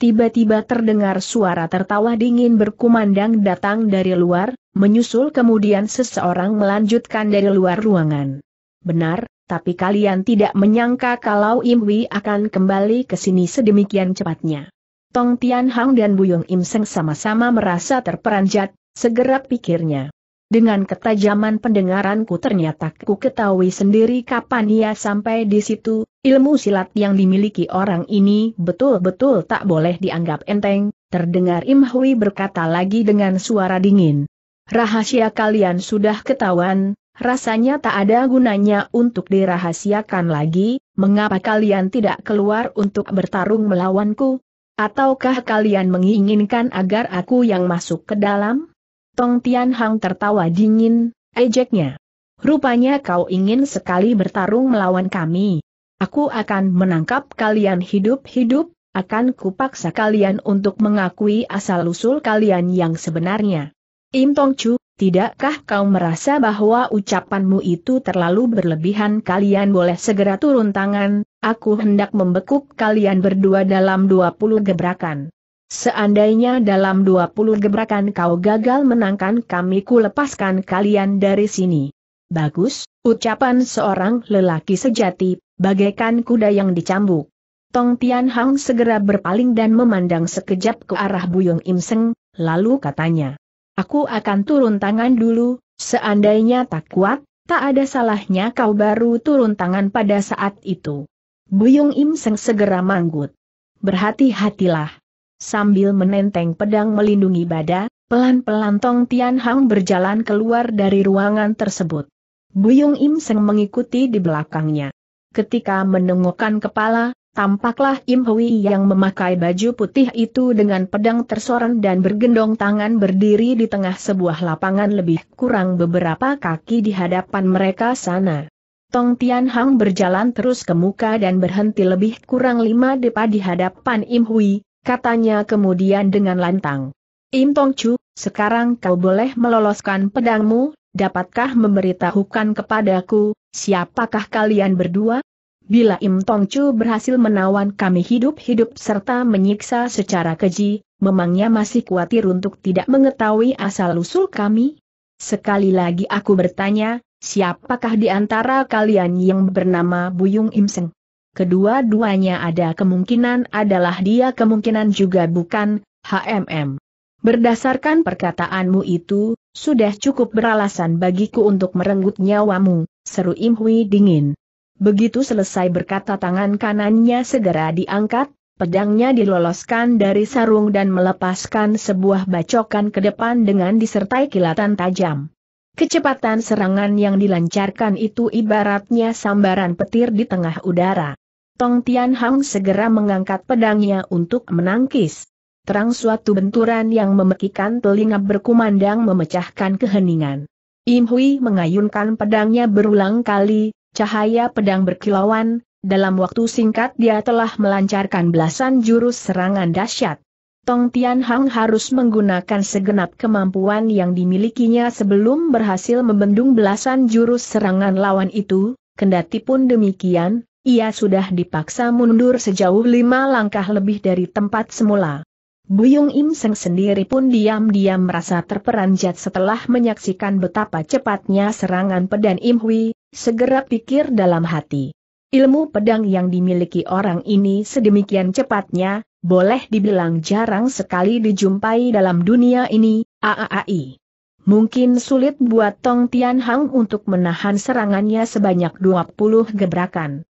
Tiba-tiba terdengar suara tertawa dingin berkumandang datang dari luar, menyusul kemudian seseorang melanjutkan dari luar ruangan. Benar, tapi kalian tidak menyangka kalau Imwi akan kembali ke sini sedemikian cepatnya. Tong Tian Hang dan Buyung Im Seng sama-sama merasa terperanjat, segera pikirnya. Dengan ketajaman pendengaranku ternyata ku ketahui sendiri kapan ia sampai di situ, ilmu silat yang dimiliki orang ini betul-betul tak boleh dianggap enteng, terdengar Im Hui berkata lagi dengan suara dingin. Rahasia kalian sudah ketahuan, rasanya tak ada gunanya untuk dirahasiakan lagi, mengapa kalian tidak keluar untuk bertarung melawanku? Ataukah kalian menginginkan agar aku yang masuk ke dalam? Tong Tian Hang tertawa dingin, ejeknya. Rupanya kau ingin sekali bertarung melawan kami. Aku akan menangkap kalian hidup-hidup, akan kupaksa kalian untuk mengakui asal-usul kalian yang sebenarnya. Im Tong Chu, tidakkah kau merasa bahwa ucapanmu itu terlalu berlebihan kalian boleh segera turun tangan, aku hendak membekuk kalian berdua dalam 20 gebrakan. Seandainya dalam 20 gebrakan kau gagal menangkan kami ku lepaskan kalian dari sini. Bagus, ucapan seorang lelaki sejati, bagaikan kuda yang dicambuk. Tong Tian Hang segera berpaling dan memandang sekejap ke arah Buyung Im Seng, lalu katanya. Aku akan turun tangan dulu, seandainya tak kuat, tak ada salahnya kau baru turun tangan pada saat itu. Buyung Im Seng segera manggut. Berhati-hatilah. Sambil menenteng pedang melindungi bada, pelan-pelan Tong Tian Hang berjalan keluar dari ruangan tersebut. Buyung Im Seng mengikuti di belakangnya. Ketika menengokkan kepala, tampaklah Im Hui yang memakai baju putih itu dengan pedang tersorot dan bergendong tangan berdiri di tengah sebuah lapangan lebih kurang beberapa kaki di hadapan mereka sana. Tong Tian Hang berjalan terus ke muka dan berhenti lebih kurang lima depa di hadapan Im Hui, katanya kemudian dengan lantang. Im Tong Chu, sekarang kau boleh meloloskan pedangmu, dapatkah memberitahukan kepadaku, siapakah kalian berdua? Bila Im Tong Chu berhasil menawan kami hidup-hidup serta menyiksa secara keji, memangnya masih khawatir untuk tidak mengetahui asal-usul kami? Sekali lagi aku bertanya, siapakah di antara kalian yang bernama Buyung Im Imseng? kedua-duanya ada kemungkinan adalah dia kemungkinan juga bukan, HMM. Berdasarkan perkataanmu itu, sudah cukup beralasan bagiku untuk merenggut nyawamu, seru Im dingin. Begitu selesai berkata tangan kanannya segera diangkat, pedangnya diloloskan dari sarung dan melepaskan sebuah bacokan ke depan dengan disertai kilatan tajam. Kecepatan serangan yang dilancarkan itu ibaratnya sambaran petir di tengah udara. Tong Tian Hang segera mengangkat pedangnya untuk menangkis. Terang suatu benturan yang memekikan telinga berkumandang memecahkan keheningan. Im Hui mengayunkan pedangnya berulang kali, cahaya pedang berkilauan, dalam waktu singkat dia telah melancarkan belasan jurus serangan dahsyat. Tong Tian Hang harus menggunakan segenap kemampuan yang dimilikinya sebelum berhasil membendung belasan jurus serangan lawan itu, kendati pun demikian, ia sudah dipaksa mundur sejauh lima langkah lebih dari tempat semula. Buyung Im Seng sendiri pun diam-diam merasa terperanjat setelah menyaksikan betapa cepatnya serangan pedang Im Hui, segera pikir dalam hati. Ilmu pedang yang dimiliki orang ini sedemikian cepatnya, boleh dibilang jarang sekali dijumpai dalam dunia ini, AAAI. Mungkin sulit buat Tong Tian Hang untuk menahan serangannya sebanyak 20 gebrakan.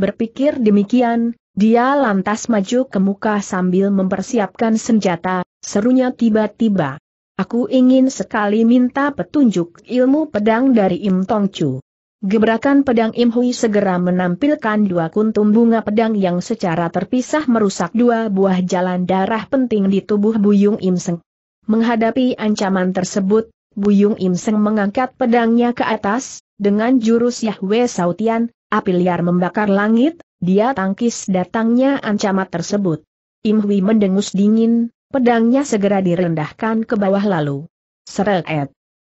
Berpikir demikian, dia lantas maju ke muka sambil mempersiapkan senjata, serunya tiba-tiba. Aku ingin sekali minta petunjuk ilmu pedang dari Im Tong Chu. Gebrakan pedang Im Hui segera menampilkan dua kuntum bunga pedang yang secara terpisah merusak dua buah jalan darah penting di tubuh Buyung Im Seng. Menghadapi ancaman tersebut, Buyung Im Seng mengangkat pedangnya ke atas, dengan jurus Yahweh Sautian, Api liar membakar langit, dia tangkis datangnya ancaman tersebut. Im mendengus dingin, pedangnya segera direndahkan ke bawah lalu. Seret,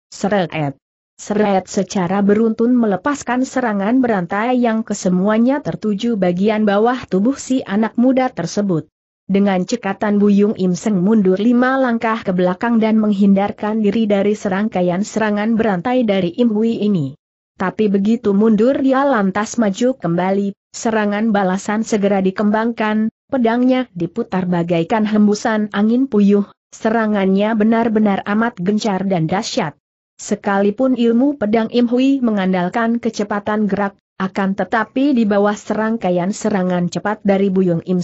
seret, seret secara beruntun melepaskan serangan berantai yang kesemuanya tertuju bagian bawah tubuh si anak muda tersebut. Dengan cekatan Buyung Im Seng mundur lima langkah ke belakang dan menghindarkan diri dari serangkaian serangan berantai dari Im ini. Tapi begitu mundur dia lantas maju kembali, serangan balasan segera dikembangkan, pedangnya diputar bagaikan hembusan angin puyuh, serangannya benar-benar amat gencar dan dahsyat. Sekalipun ilmu pedang Imhui mengandalkan kecepatan gerak, akan tetapi di bawah serangkaian serangan cepat dari Buyung Im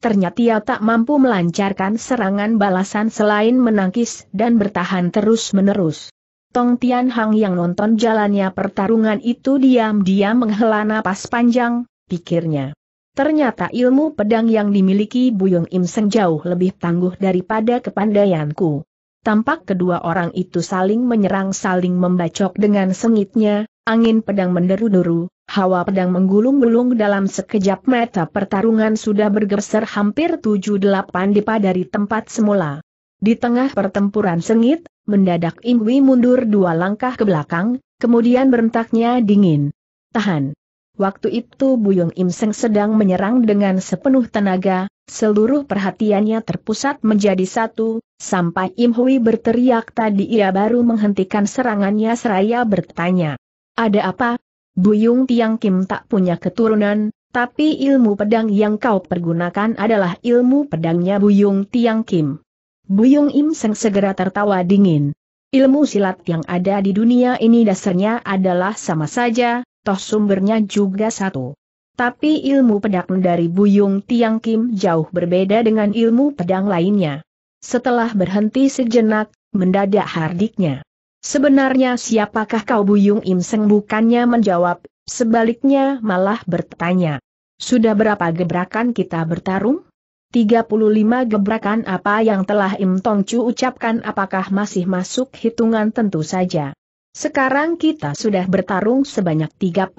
ternyata ia tak mampu melancarkan serangan balasan selain menangkis dan bertahan terus-menerus. Tong Tian Hang yang nonton jalannya pertarungan itu diam-diam menghela napas panjang, pikirnya. Ternyata ilmu pedang yang dimiliki Buyung Im Seng jauh lebih tangguh daripada kepandaianku. Tampak kedua orang itu saling menyerang saling membacok dengan sengitnya, angin pedang menderu-deru, hawa pedang menggulung-gulung dalam sekejap mata pertarungan sudah bergeser hampir 7-8 dipa dari tempat semula. Di tengah pertempuran sengit, mendadak Ingwi mundur dua langkah ke belakang, kemudian berentaknya dingin. Tahan. Waktu itu Buyung Im Seng sedang menyerang dengan sepenuh tenaga, seluruh perhatiannya terpusat menjadi satu, sampai Im Hui berteriak tadi ia baru menghentikan serangannya seraya bertanya. Ada apa? Buyung Tiang Kim tak punya keturunan, tapi ilmu pedang yang kau pergunakan adalah ilmu pedangnya Buyung Tiang Kim. Buyung Im Seng segera tertawa dingin. Ilmu silat yang ada di dunia ini dasarnya adalah sama saja, toh sumbernya juga satu. Tapi ilmu pedang dari Buyung Tiang Kim jauh berbeda dengan ilmu pedang lainnya. Setelah berhenti sejenak, mendadak hardiknya. Sebenarnya siapakah kau Buyung Im Seng bukannya menjawab, sebaliknya malah bertanya. Sudah berapa gebrakan kita bertarung? 35 gebrakan apa yang telah Im Tong Chu ucapkan apakah masih masuk hitungan tentu saja. Sekarang kita sudah bertarung sebanyak 35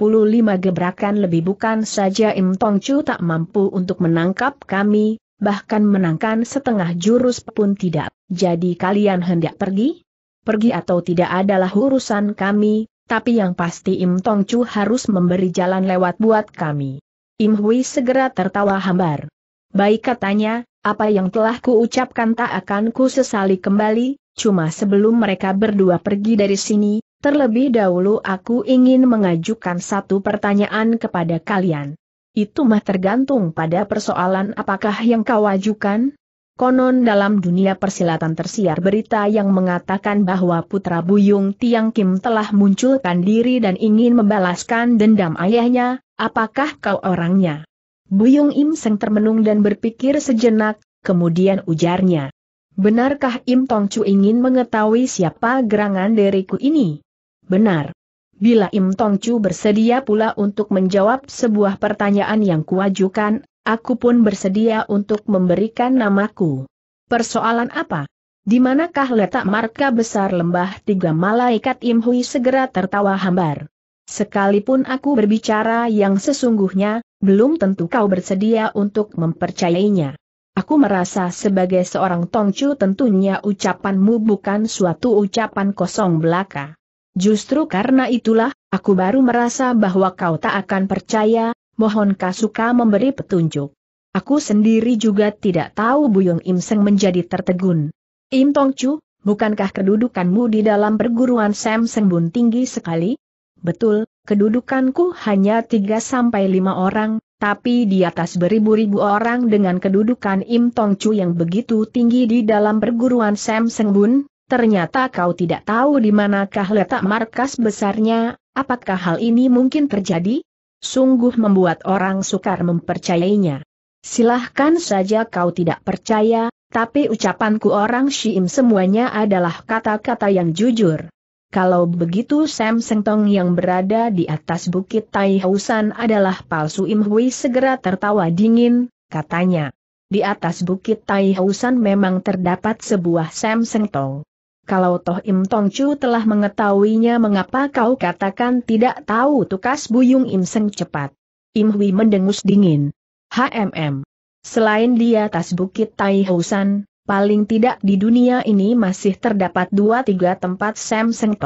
gebrakan lebih bukan saja Im Tong Chu tak mampu untuk menangkap kami, bahkan menangkan setengah jurus pun tidak. Jadi kalian hendak pergi? Pergi atau tidak adalah urusan kami, tapi yang pasti Im Tong Chu harus memberi jalan lewat buat kami. Im Hui segera tertawa hambar. Baik katanya, apa yang telah kuucapkan tak akan ku sesali kembali, cuma sebelum mereka berdua pergi dari sini, terlebih dahulu aku ingin mengajukan satu pertanyaan kepada kalian. Itu mah tergantung pada persoalan apakah yang kau ajukan? Konon dalam dunia persilatan tersiar berita yang mengatakan bahwa putra Buyung Tiang Kim telah munculkan diri dan ingin membalaskan dendam ayahnya, apakah kau orangnya? Buyung Im Seng termenung dan berpikir sejenak, kemudian ujarnya. Benarkah Im Tong Chu ingin mengetahui siapa gerangan diriku ini? Benar. Bila Im Tong Chu bersedia pula untuk menjawab sebuah pertanyaan yang kuajukan, aku pun bersedia untuk memberikan namaku. Persoalan apa? Di manakah letak marka besar lembah tiga malaikat Im Hui segera tertawa hambar? Sekalipun aku berbicara yang sesungguhnya, belum tentu kau bersedia untuk mempercayainya. Aku merasa sebagai seorang tongcu tentunya ucapanmu bukan suatu ucapan kosong belaka. Justru karena itulah, aku baru merasa bahwa kau tak akan percaya, mohon suka memberi petunjuk. Aku sendiri juga tidak tahu Buyung Im Seng menjadi tertegun. Im Tongcu, bukankah kedudukanmu di dalam perguruan Sam Seng Bun tinggi sekali? Betul, kedudukanku hanya 3-5 orang, tapi di atas beribu-ribu orang dengan kedudukan Im Tong Chu yang begitu tinggi di dalam perguruan Sam Seng Bun, ternyata kau tidak tahu di manakah letak markas besarnya, apakah hal ini mungkin terjadi? Sungguh membuat orang sukar mempercayainya. Silahkan saja kau tidak percaya, tapi ucapanku orang Syiim semuanya adalah kata-kata yang jujur. Kalau begitu Sam Sengtong yang berada di atas bukit Tai Hausan adalah palsu Im Hui segera tertawa dingin, katanya. Di atas bukit Tai Hausan memang terdapat sebuah Sam Sengtong. Kalau Toh Im Tong Chu telah mengetahuinya mengapa kau katakan tidak tahu tukas Buyung Im Seng cepat. Im Hui mendengus dingin. HMM. Selain di atas bukit Tai Hausan, paling tidak di dunia ini masih terdapat dua tiga tempat Sam Seng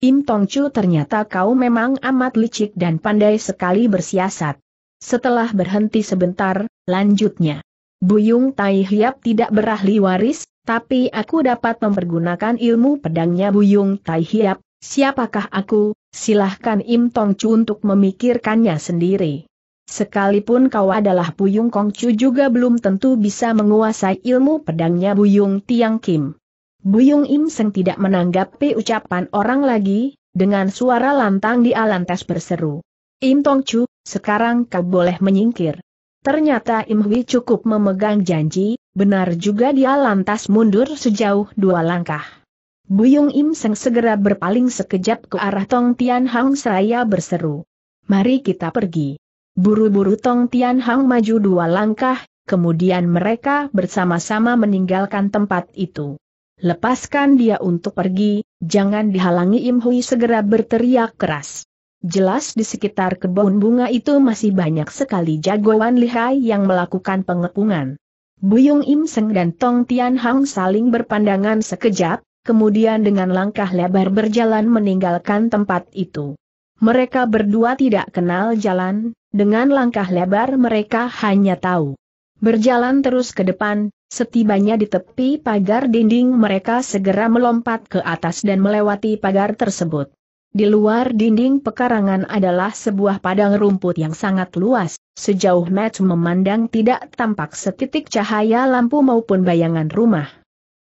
Im Tong Chu ternyata kau memang amat licik dan pandai sekali bersiasat. Setelah berhenti sebentar, lanjutnya. Buyung Tai Hiap tidak berahli waris, tapi aku dapat mempergunakan ilmu pedangnya Buyung Tai Hiap, siapakah aku, silahkan Im Tong Chu untuk memikirkannya sendiri. Sekalipun kau adalah Buyung Kongcu juga belum tentu bisa menguasai ilmu pedangnya Buyung Tiang Kim. Buyung Im Seng tidak menanggapi ucapan orang lagi, dengan suara lantang di lantas berseru. Im Tong Chu, sekarang kau boleh menyingkir. Ternyata Im Hui cukup memegang janji, benar juga dia lantas mundur sejauh dua langkah. Buyung Im Seng segera berpaling sekejap ke arah Tong Tian Hang seraya berseru. Mari kita pergi. Buru-buru Tong Tian Hang maju dua langkah, kemudian mereka bersama-sama meninggalkan tempat itu. Lepaskan dia untuk pergi, jangan dihalangi Im Hui segera berteriak keras. Jelas di sekitar kebun bunga itu masih banyak sekali jagoan lihai yang melakukan pengepungan. Buyung Im Seng dan Tong Tian Hang saling berpandangan sekejap, kemudian dengan langkah lebar berjalan meninggalkan tempat itu. Mereka berdua tidak kenal jalan, dengan langkah lebar mereka hanya tahu. Berjalan terus ke depan, setibanya di tepi pagar dinding mereka segera melompat ke atas dan melewati pagar tersebut. Di luar dinding pekarangan adalah sebuah padang rumput yang sangat luas, sejauh match memandang tidak tampak setitik cahaya lampu maupun bayangan rumah.